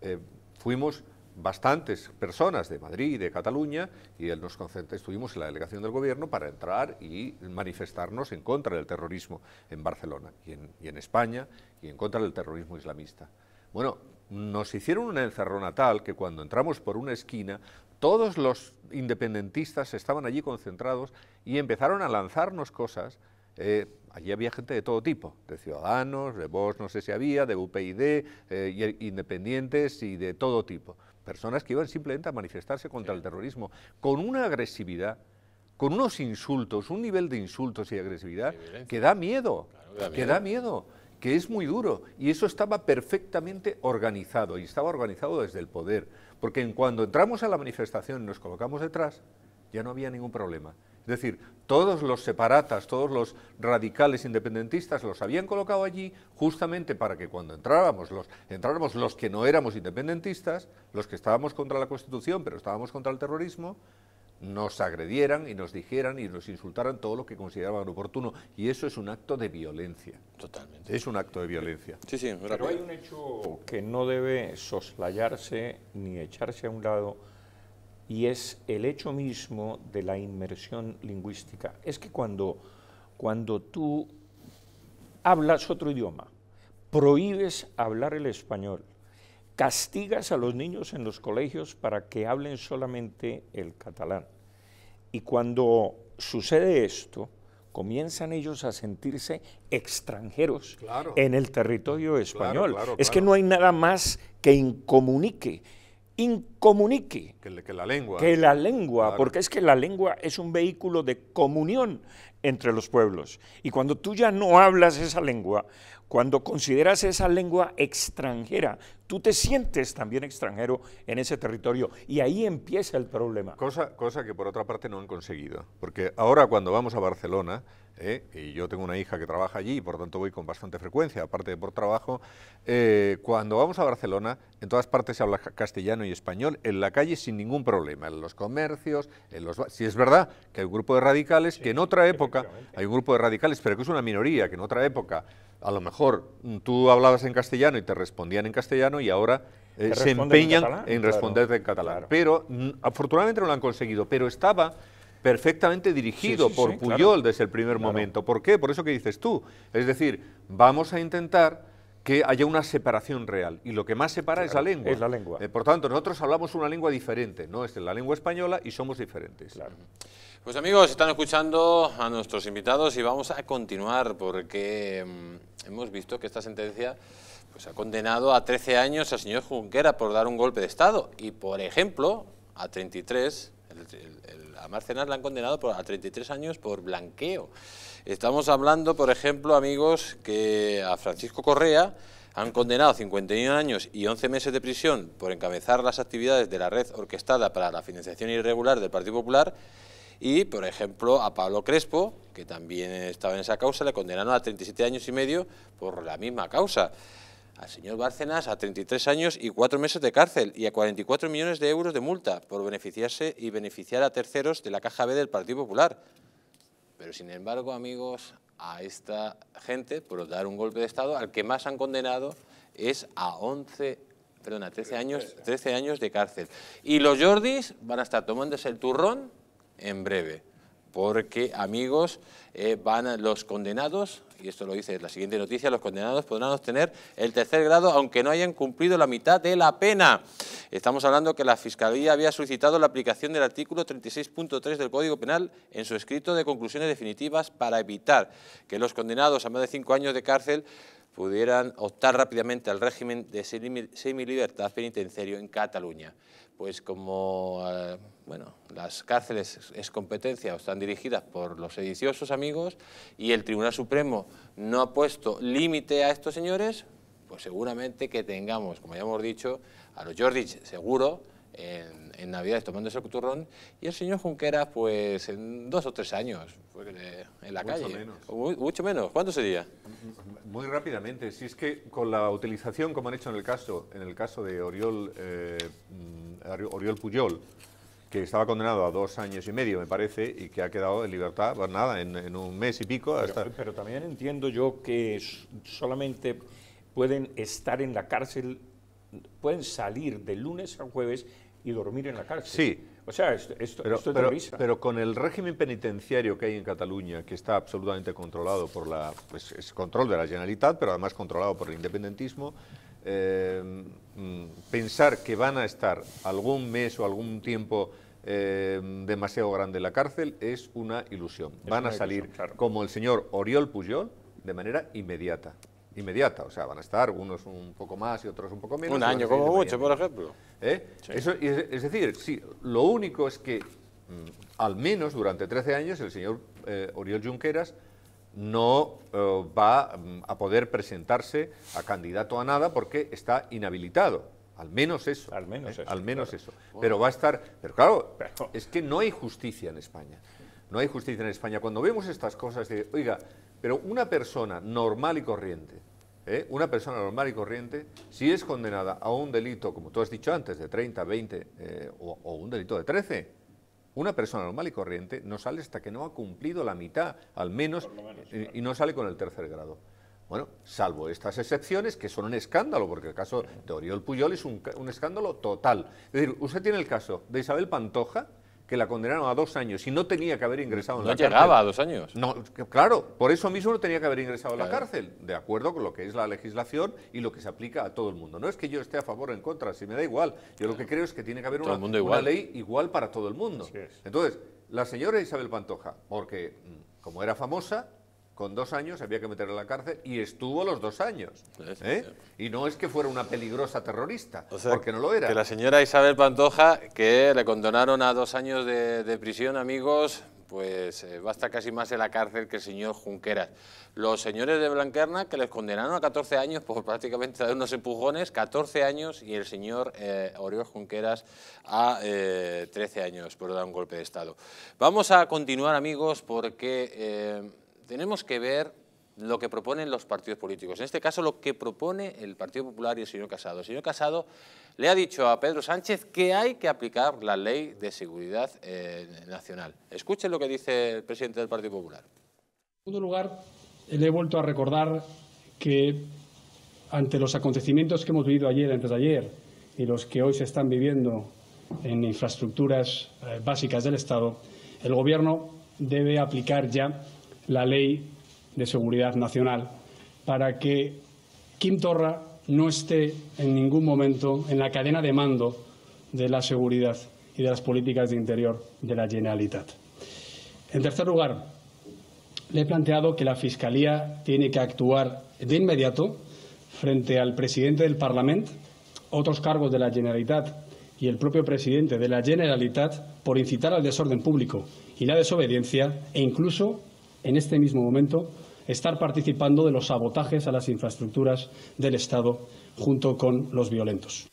eh, fuimos bastantes personas de Madrid y de Cataluña y él nos estuvimos en la delegación del gobierno para entrar y manifestarnos en contra del terrorismo en Barcelona y en, España y en contra del terrorismo islamista. Bueno, nos hicieron una encerrona tal que cuando entramos por una esquina, todos los independentistas estaban allí concentrados y empezaron a lanzarnos cosas. Eh, allí había gente de todo tipo, de Ciudadanos, de Vox, no sé si había, de UPyD, eh, independientes y de todo tipo personas que iban simplemente a manifestarse contra el terrorismo, con una agresividad, con unos insultos, un nivel de insultos y agresividad que da miedo, que da miedo, que es muy duro. Y eso estaba perfectamente organizado, y estaba organizado desde el poder, porque en cuando entramos a la manifestación y nos colocamos detrás, ya no había ningún problema. Es decir, todos los separatas, todos los radicales independentistas los habían colocado allí justamente para que cuando los, entráramos los que no éramos independentistas, los que estábamos contra la Constitución pero estábamos contra el terrorismo, nos agredieran y nos dijeran y nos insultaran todo lo que consideraban oportuno. Y eso es un acto de violencia. Totalmente. Es un acto de violencia. Sí, sí, Pero hay un hecho que no debe soslayarse ni echarse a un lado y es el hecho mismo de la inmersión lingüística. Es que cuando, cuando tú hablas otro idioma, prohíbes hablar el español, castigas a los niños en los colegios para que hablen solamente el catalán. Y cuando sucede esto, comienzan ellos a sentirse extranjeros en el territorio español. es que no hay nada más que incomunique incomunique. Que, la lengua. Que la lengua, porque es que la lengua es un vehículo de comunión entre los pueblos. Y cuando tú ya no hablas esa lengua, cuando consideras esa lengua extranjera, tú te sientes también extranjero en ese territorio. Y ahí empieza el problema. Cosa, cosa que por otra parte no han conseguido. Porque ahora cuando vamos a Barcelona, ¿eh? y yo tengo una hija que trabaja allí y por lo tanto voy con bastante frecuencia, aparte de por trabajo, eh, cuando vamos a Barcelona, en todas partes se habla castellano y español, en la calle sin ningún problema, en los comercios, en los... Si es verdad que hay un grupo de radicales que en otra época, hay un grupo de radicales, pero que es una minoría, que en otra época, a lo mejor mm, tú hablabas en castellano y te respondían en castellano y ahora eh, se empeñan en, responder en responderte en catalán. Pero mm, afortunadamente no lo han conseguido, pero estaba perfectamente dirigido por Puyol desde el primer momento. ¿Por qué? Por eso que dices tú. Es decir, vamos a intentar que haya una separación real. Y lo que más separa es la lengua. Es la lengua. Eh, por tanto, nosotros hablamos una lengua diferente, no es la lengua española y somos diferentes. Pues amigos, están escuchando a nuestros invitados y vamos a continuar porque mm, hemos visto que esta sentencia pues, ha condenado a 13 años al señor Junquera por dar un golpe de Estado y, por ejemplo, a 33 el, a Marcenas la han condenado a 33 años por blanqueo. Estamos hablando, por ejemplo, amigos, que a Francisco Correa han condenado a 51 años y 11 meses de prisión por encabezar las actividades de la red orquestada para la financiación irregular del Partido Popular y, por ejemplo, a Pablo Crespo, que también estaba en esa causa, le condenaron a 37 años y medio por la misma causa al señor Bárcenas a 33 años y 4 meses de cárcel y a 44 millones de euros de multa por beneficiarse y beneficiar a terceros de la caja B del Partido Popular. Pero sin embargo, amigos, a esta gente por dar un golpe de Estado al que más han condenado es a 11 años, 13 años de cárcel. Y los Jordis van a estar tomándose el turrón en breve porque amigos eh, van los condenados, y esto lo dice la siguiente noticia, los condenados podrán obtener el tercer grado aunque no hayan cumplido la mitad de la pena. Estamos hablando que la Fiscalía había solicitado la aplicación del artículo 36.3 del Código Penal en su escrito de conclusiones definitivas para evitar que los condenados a más de cinco años de cárcel pudieran optar rápidamente al régimen de semilibertad penitenciario en Cataluña. Pues como eh, bueno, las cárceles es competencia o están dirigidas por los sediciosos amigos y el Tribunal Supremo no ha puesto límite a estos señores, pues seguramente que tengamos, como ya hemos dicho, a los Jordi seguro, en, en Navidades tomándose el turrón y el señor Junqueras, pues en dos o tres años, en la calle. mucho menos. ¿Cuánto sería? Muy rápidamente. Si es que con la utilización, como han hecho en el caso, en el caso de Oriol, eh, mm, Oriol Puyol, que estaba condenado a dos años y medio, me parece, y que ha quedado en libertad, pues nada, en, un mes y pico. pero también entiendo yo que solamente pueden estar en la cárcel pueden salir de lunes a jueves y dormir en la cárcel. Sí. O sea, esto, esto, pero, pero, con el régimen penitenciario que hay en Cataluña, que está absolutamente controlado por la... Pues, control de la Generalitat, pero además controlado por el independentismo, eh, mm, pensar que van a estar algún mes o algún tiempo eh, demasiado grande en la cárcel es una ilusión. van a salir como el señor Oriol Pujol de manera inmediata inmediata, o sea, van a estar unos un poco más y otros un poco menos. Un año como mucho, por ejemplo. ¿Eh? es, decir, sí, lo único es que mm, al menos durante 13 años el señor eh, Oriol Junqueras no eh, va mm, a poder presentarse a candidato a nada porque está inhabilitado. Al menos eso. Al menos eso. Al menos eso. Pero va a estar... Pero claro, es que no hay justicia en España. No hay justicia en España. Cuando vemos estas cosas de, oiga, pero una persona normal y corriente, ¿eh? una persona normal y corriente, si es condenada a un delito, como tú has dicho antes, de 30, 20 eh, o, un delito de 13, una persona normal y corriente no sale hasta que no ha cumplido la mitad, al menos, y, no sale con el tercer grado. Bueno, salvo estas excepciones que son un escándalo, porque el caso de Oriol Puyol es un, un, escándalo total. Es decir, usted tiene el caso de Isabel Pantoja, que la condenaron a dos años y no tenía que haber ingresado en la cárcel. No llegaba a dos años. No, claro, por eso mismo no tenía que haber ingresado a la cárcel, de acuerdo con lo que es la legislación y lo que se aplica a todo el mundo. No es que yo esté a favor o en contra, si me da igual. Yo lo que creo es que tiene que haber una ley igual para todo el mundo. Entonces, la señora Isabel Pantoja, porque mm, como era famosa, con dos años, había que meterla en la cárcel y estuvo los dos años. ¿eh? Y no es que fuera una peligrosa terrorista, o sea, porque no lo era. Que la señora Isabel Pantoja, que le condonaron a dos años de, prisión, amigos, pues basta eh, casi más en la cárcel que el señor Junqueras. Los señores de Blanquerna, que les condenaron a 14 años por prácticamente dar unos empujones, 14 años, y el señor eh, Oriol Junqueras a 13 años por dar un golpe de Estado. Vamos a continuar, amigos, porque tenemos que ver lo que proponen los partidos políticos. En este caso, lo que propone el Partido Popular y el señor Casado. El señor Casado le ha dicho a Pedro Sánchez que hay que aplicar la ley de seguridad eh, nacional. Escuche lo que dice el presidente del Partido Popular. En segundo lugar, le he vuelto a recordar que ante los acontecimientos que hemos vivido ayer, antes de ayer, y los que hoy se están viviendo en infraestructuras eh, básicas del Estado, el Gobierno debe aplicar ya la ley de seguridad nacional para que Kim Torra no esté en ningún momento en la cadena de mando de la seguridad y de las políticas de interior de la Generalitat. En tercer lugar, le he planteado que la Fiscalía tiene que actuar de inmediato frente al presidente del Parlamento, otros cargos de la Generalitat y el propio presidente de la Generalitat por incitar al desorden público y la desobediencia e incluso en este mismo momento, estar participando de los sabotajes a las infraestructuras del Estado junto con los violentos.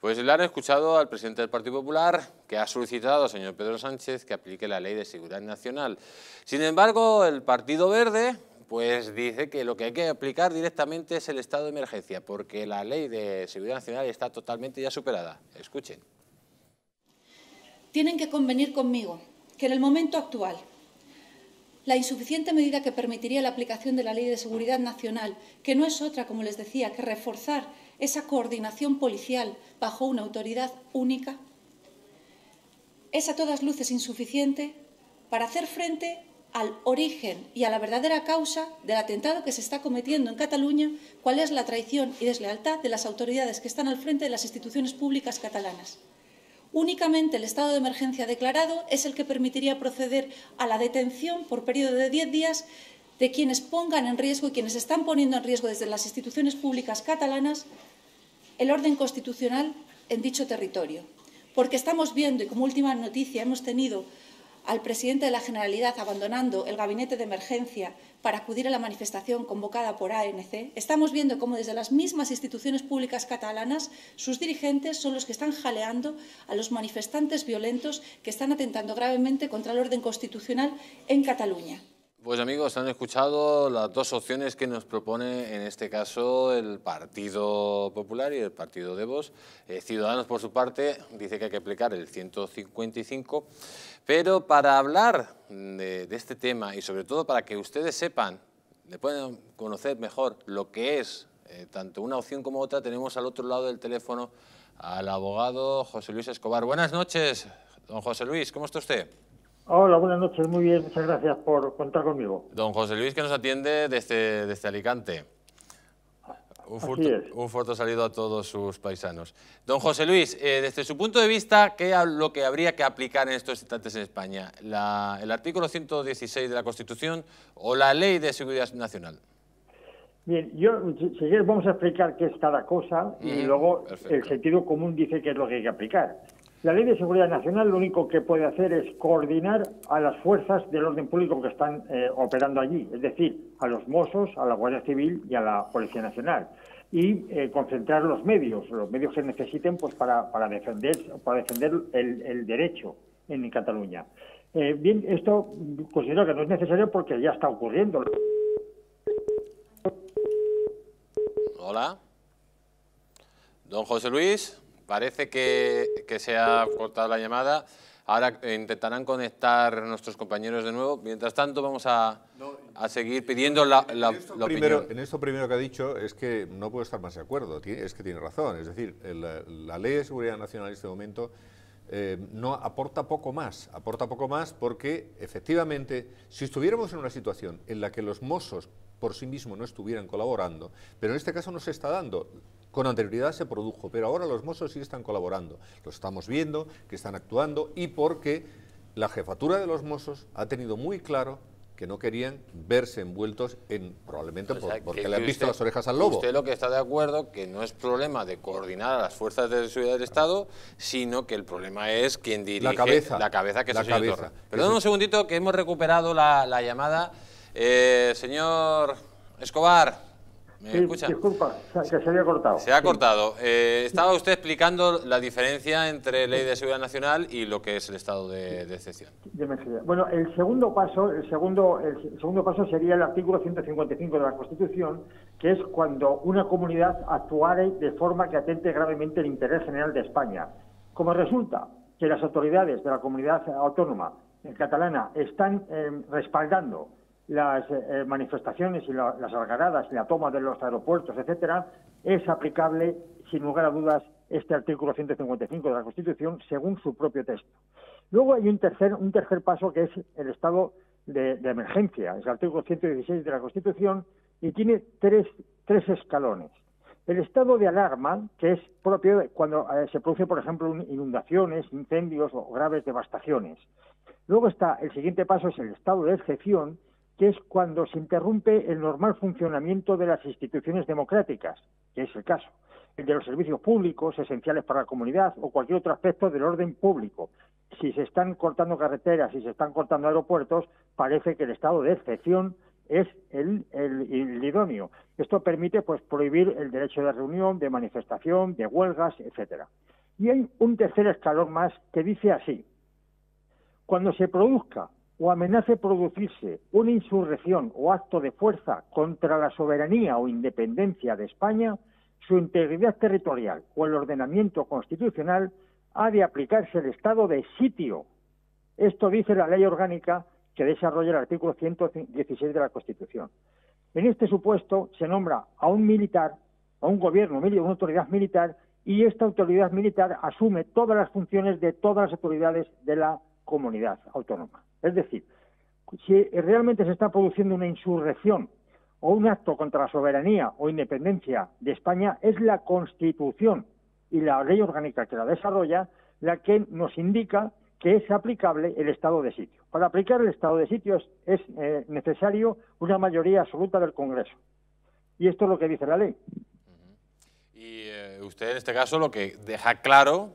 Pues le han escuchado al presidente del Partido Popular, que ha solicitado al señor Pedro Sánchez que aplique la Ley de Seguridad Nacional. Sin embargo, el Partido Verde pues dice que lo que hay que aplicar directamente es el estado de emergencia, porque la Ley de Seguridad Nacional está totalmente ya superada. Escuchen. Tienen que convenir conmigo que en el momento actual la insuficiente medida que permitiría la aplicación de la Ley de Seguridad Nacional, que no es otra, como les decía, que reforzar esa coordinación policial bajo una autoridad única, es a todas luces insuficiente para hacer frente al origen y a la verdadera causa del atentado que se está cometiendo en Cataluña, cuál es la traición y deslealtad de las autoridades que están al frente de las instituciones públicas catalanas. Únicamente el estado de emergencia declarado es el que permitiría proceder a la detención por periodo de 10 días de quienes pongan en riesgo y quienes están poniendo en riesgo desde las instituciones públicas catalanas el orden constitucional en dicho territorio. Porque estamos viendo, y como última noticia hemos tenido al presidente de la Generalidad abandonando el gabinete de emergencia para acudir a la manifestación convocada por ANC, estamos viendo cómo desde las mismas instituciones públicas catalanas sus dirigentes son los que están jaleando a los manifestantes violentos que están atentando gravemente contra el orden constitucional en Cataluña. Pues amigos, han escuchado las dos opciones que nos propone en este caso el Partido Popular y el Partido de Vos. Eh, Ciudadanos, por su parte, dice que hay que aplicar el 155, pero para hablar de, este tema y sobre todo para que ustedes sepan, le puedan conocer mejor lo que es eh, tanto una opción como otra, tenemos al otro lado del teléfono al abogado José Luis Escobar. Buenas noches, don José Luis, ¿cómo está usted? Hola, buenas noches, muy bien, muchas gracias por contar conmigo. Don José Luis, que nos atiende desde, desde Alicante. Un fuerte un salido a todos sus paisanos. Don José Luis, eh, desde su punto de vista, ¿qué es lo que habría que aplicar en estos instantes en España? ¿El artículo 116 de la Constitución o la Ley de Seguridad Nacional? Bien, yo, si quieres, vamos a explicar qué es cada cosa y luego el sentido común dice qué es lo que hay que aplicar. La Ley de Seguridad Nacional lo único que puede hacer es coordinar a las fuerzas del orden público que están eh, operando allí, es decir, a los Mossos, a la Guardia Civil y a la Policía Nacional, y eh, concentrar los medios, los medios que necesiten pues, para, defender, para defender el, derecho en Cataluña. Eh, bien, esto considero que no es necesario porque ya está ocurriendo. Hola. Don José Luis, parece que que, se ha cortado la llamada. Ahora intentarán conectar nuestros compañeros de nuevo. Mientras tanto, vamos a, seguir pidiendo la, primero, opinión. En esto primero que ha dicho es que no puedo estar más de acuerdo. Es que tiene razón. Es decir, la, ley de seguridad nacional en este momento eh, no aporta poco más. Aporta poco más porque, efectivamente, si estuviéramos en una situación en la que los mozos por sí mismos no estuvieran colaborando, pero en este caso no se está dando. Con anterioridad se produjo, pero ahora los Mossos sí están colaborando. Lo estamos viendo, que están actuando y porque la jefatura de los Mossos ha tenido muy claro que no querían verse envueltos en, probablemente porque le han visto las orejas al lobo. Usted lo que está de acuerdo que no es problema de coordinar a las fuerzas de seguridad del Estado, sino que el problema es quien dirige la cabeza, la cabeza que es la cabeza. Perdón un segundito que hemos recuperado la, llamada. Eh, señor Escobar. ¿Me Disculpa, se había cortado. Se ha cortado. Eh, estaba usted explicando la diferencia entre ley de seguridad nacional y lo que es el estado de, de excepción. Bueno, el segundo paso, el segundo, el segundo paso sería el artículo 155 de la Constitución, que es cuando una comunidad actuare de forma que atente gravemente el interés general de España. Como resulta que las autoridades de la comunidad autónoma catalana están eh, respaldando las eh, eh, manifestaciones y las algaradas y la toma de los aeropuertos, etcétera, es aplicable sin lugar a dudas este artículo 155 de la Constitución según su propio texto. Luego hay un tercer, un tercer paso que es el estado de, emergencia, es el artículo 116 de la Constitución y tiene tres, tres escalones. El estado de alarma, que es propio cuando eh, se produce, por ejemplo, inundaciones, incendios o graves devastaciones. Luego está el siguiente paso, es el estado de excepción, que es cuando se interrumpe el normal funcionamiento de las instituciones democráticas, que es el caso, el de los servicios públicos esenciales para la comunidad o cualquier otro aspecto del orden público. Si se están cortando carreteras, si se están cortando aeropuertos, parece que el estado de excepción es el, idóneo. Esto permite pues prohibir el derecho de reunión, de manifestación, de huelgas, etcétera. Y hay un tercer escalón más que dice así: cuando se produzca o amenace producirse una insurrección o acto de fuerza contra la soberanía o independencia de España, su integridad territorial o el ordenamiento constitucional ha de aplicarse el estado de sitio. Esto dice la ley orgánica que desarrolla el artículo 116 de la Constitución. En este supuesto se nombra a un militar, a un gobierno, a una autoridad militar, y esta autoridad militar asume todas las funciones de todas las autoridades de la comunidad autónoma. Es decir, si eh, realmente se está produciendo una insurrección o un acto contra la soberanía o independencia de España, es la Constitución y la ley orgánica que la desarrolla la que nos indica que es aplicable el estado de sitio. Para aplicar el estado de sitio es, eh, necesario una mayoría absoluta del Congreso. Y esto es lo que dice la ley. Y eh, usted en este caso lo que deja claro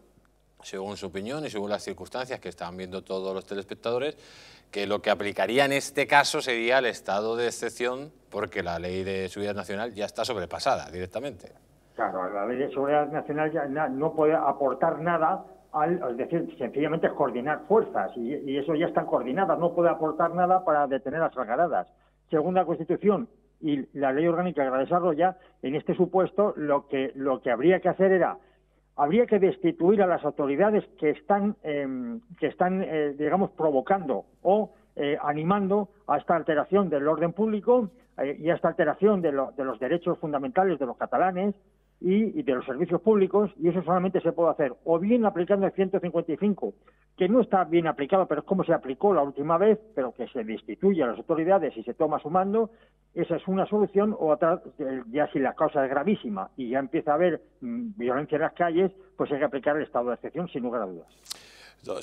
según su opinión y según las circunstancias que están viendo todos los telespectadores, que lo que aplicaría en este caso sería el estado de excepción, porque la ley de seguridad nacional ya está sobrepasada directamente. Claro, la ley de seguridad nacional ya no puede aportar nada al, es decir, sencillamente es coordinar fuerzas y, eso ya están coordinadas, no puede aportar nada para detener las algaradas. Según la Constitución y la ley orgánica que la desarrolla, en este supuesto lo que, lo que habría que hacer era habría que destituir a las autoridades que están, em, que están eh, digamos, provocando o eh, animando a esta alteración del orden público eh, y a esta alteración de los derechos fundamentales de los catalanes y, de los servicios públicos, y eso solamente se puede hacer o bien aplicando el 155, que no está bien aplicado, pero es como se aplicó la última vez, pero que se destituye a las autoridades y se toma su mando, esa es una solución, o eh, ya si la causa es gravísima y ya empieza a haber mm, violencia en las calles, pues hay que aplicar el estado de excepción sin lugar a dudas.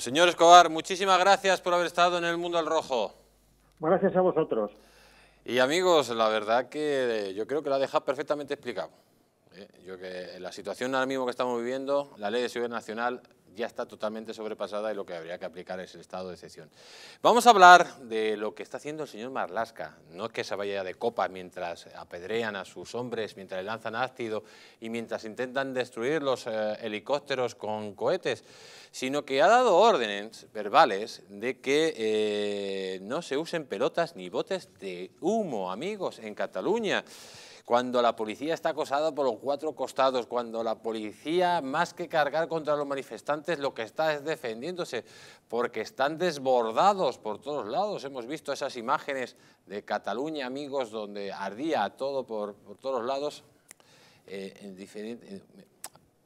Señor Escobar, muchísimas gracias por haber estado en el Mundo al Rojo. Gracias a vosotros. Y amigos, la verdad que yo creo que la deja perfectamente explicado. ¿eh? Yo que la situación ahora mismo que estamos viviendo, la ley de seguridad nacional ya está totalmente sobrepasada y lo que habría que aplicar es el estado de excepción. Vamos a hablar de lo que está haciendo el señor Marlasca. No es que se vaya de copa mientras apedrean a sus hombres, mientras le lanzan ácido y mientras intentan destruir los eh, helicópteros con cohetes, sino que ha dado órdenes verbales de que eh, no se usen pelotas ni botes de humo, amigos, en Cataluña cuando la policía está acosada por los cuatro costados, cuando la policía, más que cargar contra los manifestantes, lo que está es defendiéndose, porque están desbordados por todos lados. Hemos visto esas imágenes de Cataluña, amigos, donde ardía todo por, todos lados. Eh, eh,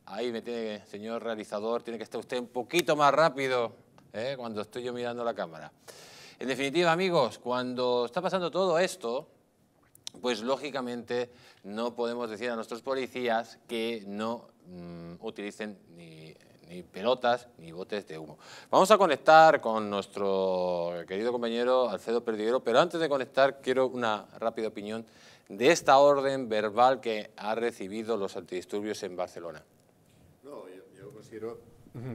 ahí me tiene, señor realizador, tiene que estar usted un poquito más rápido eh, cuando estoy yo mirando la cámara. En definitiva, amigos, cuando está pasando todo esto, pues lógicamente no podemos decir a nuestros policías que no mm, utilicen ni, pelotas ni botes de humo. Vamos a conectar con nuestro querido compañero Alfredo Perdiguero, pero antes de conectar quiero una rápida opinión de esta orden verbal que ha recibido los antidisturbios en Barcelona. No, yo considero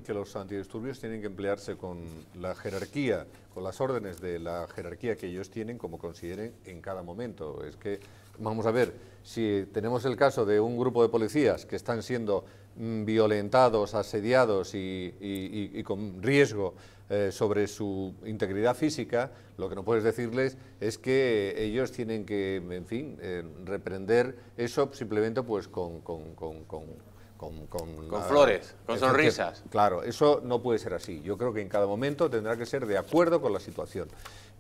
que los antidisturbios tienen que emplearse con la jerarquía, con las órdenes de la jerarquía que ellos tienen como consideren en cada momento. Es que, vamos a ver, si tenemos el caso de un grupo de policías que están siendo mm, violentados, asediados y, con riesgo eh, sobre su integridad física, lo que no puedes decirles es que ellos tienen que, en fin, eh, reprender eso simplemente pues con con, flores, con sonrisas. Claro, eso no puede ser así. Yo creo que en cada momento tendrá que ser de acuerdo con la situación.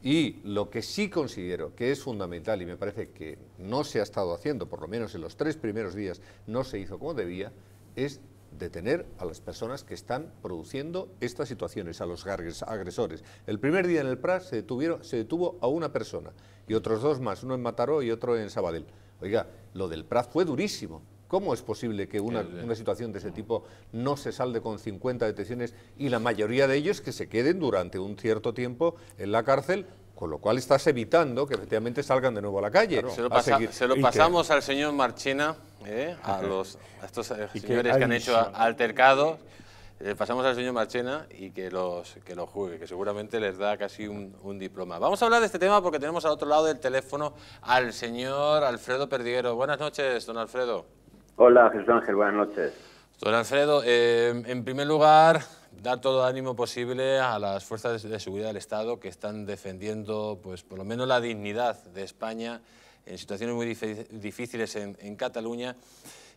Y lo que sí considero que es fundamental y me parece que no se ha estado haciendo, por lo menos en los tres primeros días no se hizo como debía, es detener a las personas que están produciendo estas situaciones, a los agresores. El primer día en el Prat se, se detuvo a una persona y otros dos más, uno en Mataró y otro en Sabadell. Oiga, lo del Prat fue durísimo, ¿Cómo es posible que una, situación de ese tipo no se salde con 50 detenciones y la mayoría de ellos que se queden durante un cierto tiempo en la cárcel? Con lo cual estás evitando que efectivamente salgan de nuevo a la calle. Se, lo pasamos al señor Marchena, eh, a, los, estos eh, señores que, han hecho altercados. Le pasamos al señor Marchena y que los que lo juegue, que seguramente les da casi un, diploma. Vamos a hablar de este tema porque tenemos al otro lado del teléfono al señor Alfredo Perdiguero. Buenas noches, don Alfredo. Hola, Jesús Ángel, buenas noches. Don Alfredo, eh, en primer lugar, dar todo ánimo posible a las fuerzas de seguridad del Estado que están defendiendo, pues, por lo menos la dignidad de España en situaciones muy difíciles en, Cataluña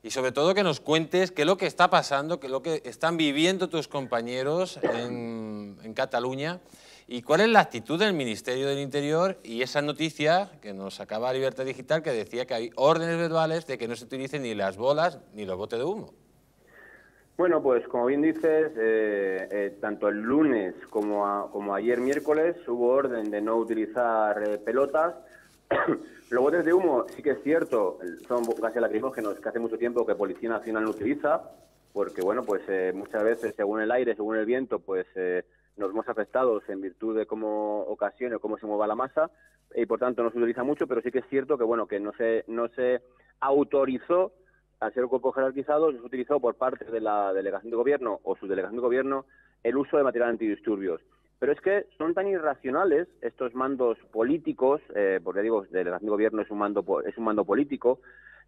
y sobre todo que nos cuentes qué es lo que está pasando, qué es lo que están viviendo tus compañeros en, en Cataluña ¿Y cuál es la actitud del Ministerio del Interior y esa noticia que nos acaba Libertad Digital que decía que hay órdenes verbales de que no se utilicen ni las bolas ni los botes de humo? Bueno, pues como bien dices, eh, eh, tanto el lunes como, ayer miércoles hubo orden de no utilizar eh, pelotas. los botes de humo, sí que es cierto, son casi lacrimógenos que hace mucho tiempo que Policía Nacional no utiliza, porque bueno, pues muchas veces según el aire, según el viento, pues nos hemos afectado en virtud de cómo ocasione o cómo se mueva la masa y por tanto no se utiliza mucho, pero sí que es cierto que bueno que no se no se autorizó al ser un cuerpo jerarquizado se utilizó por parte de la delegación de gobierno o su delegación de gobierno el uso de material antidisturbios. Pero es que son tan irracionales estos mandos políticos, eh, porque digo, delegación de gobierno es un mando es un mando político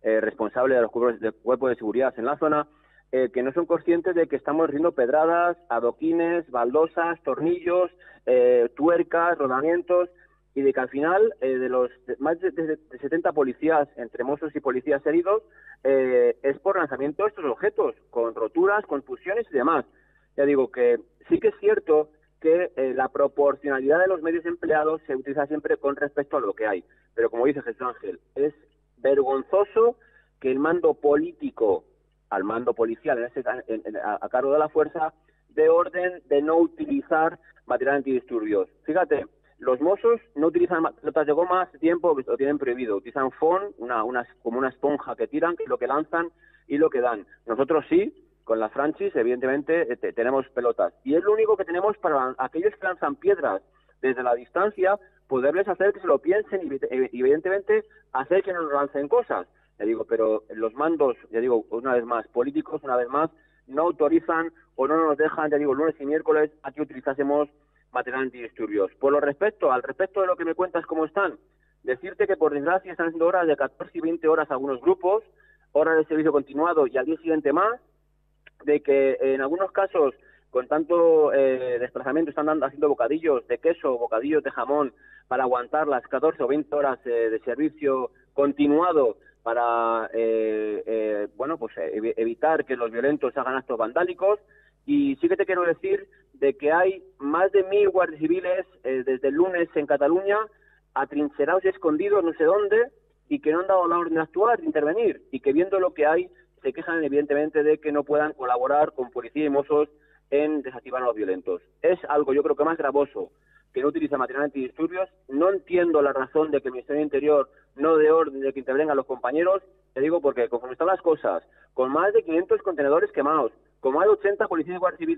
eh, responsable de los cuerpos de seguridad en la zona, eh, que no son conscientes de que estamos riendo pedradas, adoquines, baldosas, tornillos, eh, tuercas, rodamientos, y de que al final eh, de los más de, 70 policías, entre mozos y policías heridos, es por lanzamiento de estos objetos, con roturas, confusiones y demás. Ya digo que sí que es cierto que la proporcionalidad de los medios empleados se utiliza siempre con respecto a lo que hay. Pero como dice Jesús Ángel, es vergonzoso que el mando político al mando policial este a, cargo de la fuerza de orden de no utilizar material antidisturbios. Fíjate, los mozos no utilizan pelotas de goma hace tiempo, lo tienen prohibido. Utilizan fon, una, como una esponja que tiran, lo que lanzan y lo que dan. Nosotros sí, con las franchis, evidentemente, eh, tenemos pelotas. Y es lo único que tenemos para aquellos que lanzan piedras desde la distancia, poderles hacer que se lo piensen y, eh, evidentemente, hacer que nos lancen cosas. Ya digo, pero los mandos, ya digo, una vez más, políticos, una vez más, no autorizan o no nos dejan, ya digo, lunes y miércoles a que utilizásemos material antidisturbios. Por lo respecto, al respecto de lo que me cuentas cómo están, decirte que por desgracia están haciendo horas de 14 y 20 horas algunos grupos, horas de servicio continuado y al día siguiente más, de que en algunos casos con tanto eh, desplazamiento están dando, haciendo bocadillos de queso, bocadillos de jamón para aguantar las 14 o 20 horas eh, de servicio continuado para eh, eh, bueno pues eh, evitar que los violentos hagan actos vandálicos y sí que te quiero decir de que hay más de mil guardias civiles desde el lunes en Cataluña atrincherados y escondidos no sé dónde y que no han dado la orden de actuar, de intervenir y que viendo lo que hay se quejan evidentemente de que no puedan colaborar con policía y mozos en desactivar a los violentos. Es algo yo creo que más gravoso que no utiliza material antidisturbios. No entiendo la razón de que el Ministerio del Interior no dé orden de que intervengan los compañeros. Te digo porque, conforme están las cosas, con más de 500 contenedores quemados, con más de 80 policías y, guardia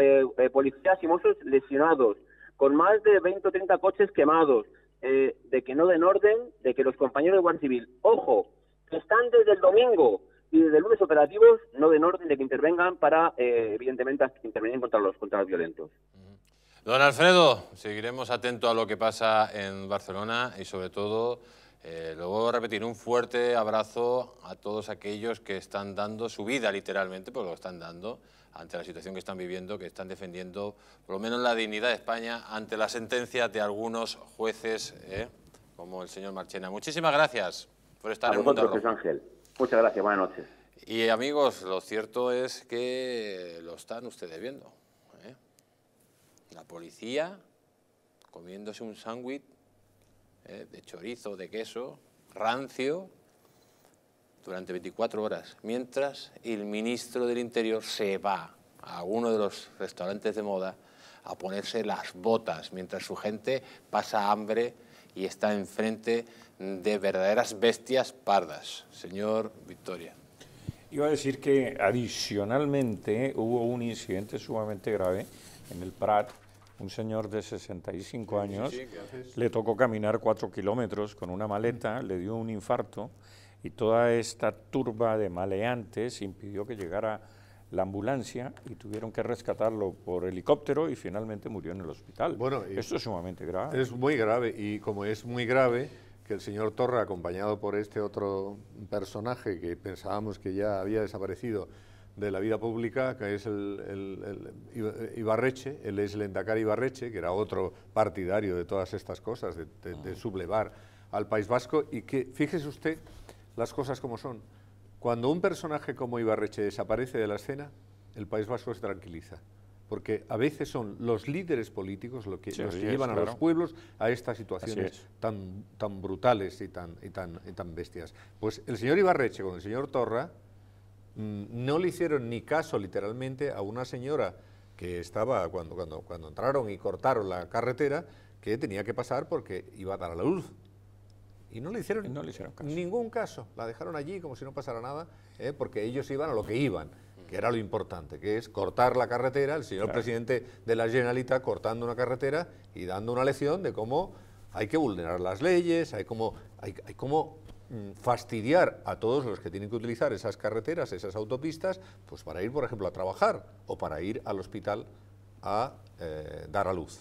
eh, eh, policías y mozos lesionados, con más de 20 o 30 coches quemados, eh, de que no den orden, de que los compañeros de Guardia Civil, ojo, que están desde el domingo y desde el lunes operativos, no den orden de que intervengan para, evidentemente, intervenir contra los, contra los violentos. Don Alfredo, seguiremos atento a lo que pasa en Barcelona y sobre todo, eh, lo voy a repetir, un fuerte abrazo a todos aquellos que están dando su vida literalmente, porque lo están dando, ante la situación que están viviendo, que están defendiendo por lo menos la dignidad de España ante la sentencia de algunos jueces, eh, como el señor Marchena. Muchísimas gracias por estar aquí. Muchas gracias, buenas noches. Y amigos, lo cierto es que lo están ustedes viendo la policía comiéndose un sándwich ¿eh? de chorizo, de queso, rancio, durante 24 horas, mientras el ministro del Interior se va a uno de los restaurantes de moda a ponerse las botas, mientras su gente pasa hambre y está enfrente de verdaderas bestias pardas. Señor Victoria. Iba a decir que adicionalmente hubo un incidente sumamente grave en el Prat un señor de 65 años, le tocó caminar cuatro kilómetros con una maleta, mm. le dio un infarto y toda esta turba de maleantes impidió que llegara la ambulancia y tuvieron que rescatarlo por helicóptero y finalmente murió en el hospital. esto es sumamente grave. Es muy grave y como es muy grave que el señor Torra, acompañado por este otro personaje que pensábamos que ya había desaparecido, de la vida pública, que es el, Ibarreche, el Ibarreche, el Ibarreche, que era otro partidario de todas estas cosas, de, sublevar al País Vasco, y que, fíjese usted, las cosas como son. Cuando un personaje como Ibarreche desaparece de la escena, el País Vasco se tranquiliza. Porque a veces son los líderes políticos los que llevan a los pueblos a estas situaciones tan, tan brutales y tan, y, tan, y tan bestias. Pues el señor Ibarreche con el señor Torra, Mm, no le hicieron ni caso literalmente a una señora que estaba cuando, cuando, cuando entraron y cortaron la carretera, que tenía que pasar porque iba a dar a la luz. Y no le hicieron, ningún caso. La dejaron allí como si no pasara nada, ¿eh? porque ellos iban a lo que iban, que era lo importante, que es cortar la carretera, el señor presidente de la Generalita cortando una carretera y dando una lección de cómo hay que vulnerar las leyes, hay como... hay, hay cómo fastidiar a todos los que tienen que utilizar esas carreteras, esas autopistas, pues para ir, por ejemplo, a trabajar o para ir al hospital a eh, dar a luz.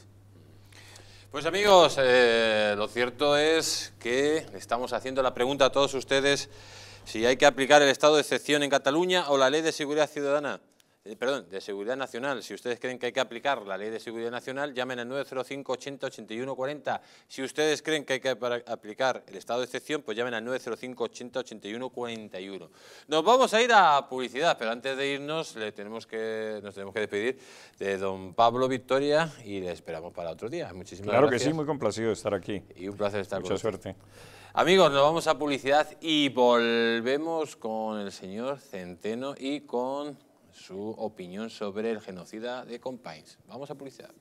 Pues amigos, eh, lo cierto es que estamos haciendo la pregunta a todos ustedes si hay que aplicar el estado de excepción en Cataluña o la ley de seguridad ciudadana. Eh, perdón, de Seguridad Nacional. Si ustedes creen que hay que aplicar la Ley de Seguridad Nacional, llamen al 905 80 81 40. Si ustedes creen que hay que aplicar el estado de excepción, pues llamen al 905 80 81 41. Nos vamos a ir a publicidad, pero antes de irnos le tenemos que, nos tenemos que despedir de don Pablo Victoria y le esperamos para otro día. Muchísimas gracias. Claro que sí, muy complacido de estar aquí. Y un placer estar con Mucha suerte. Amigos, nos vamos a publicidad y volvemos con el señor Centeno y con su opinión sobre el genocida de Compains. Vamos a publicidad.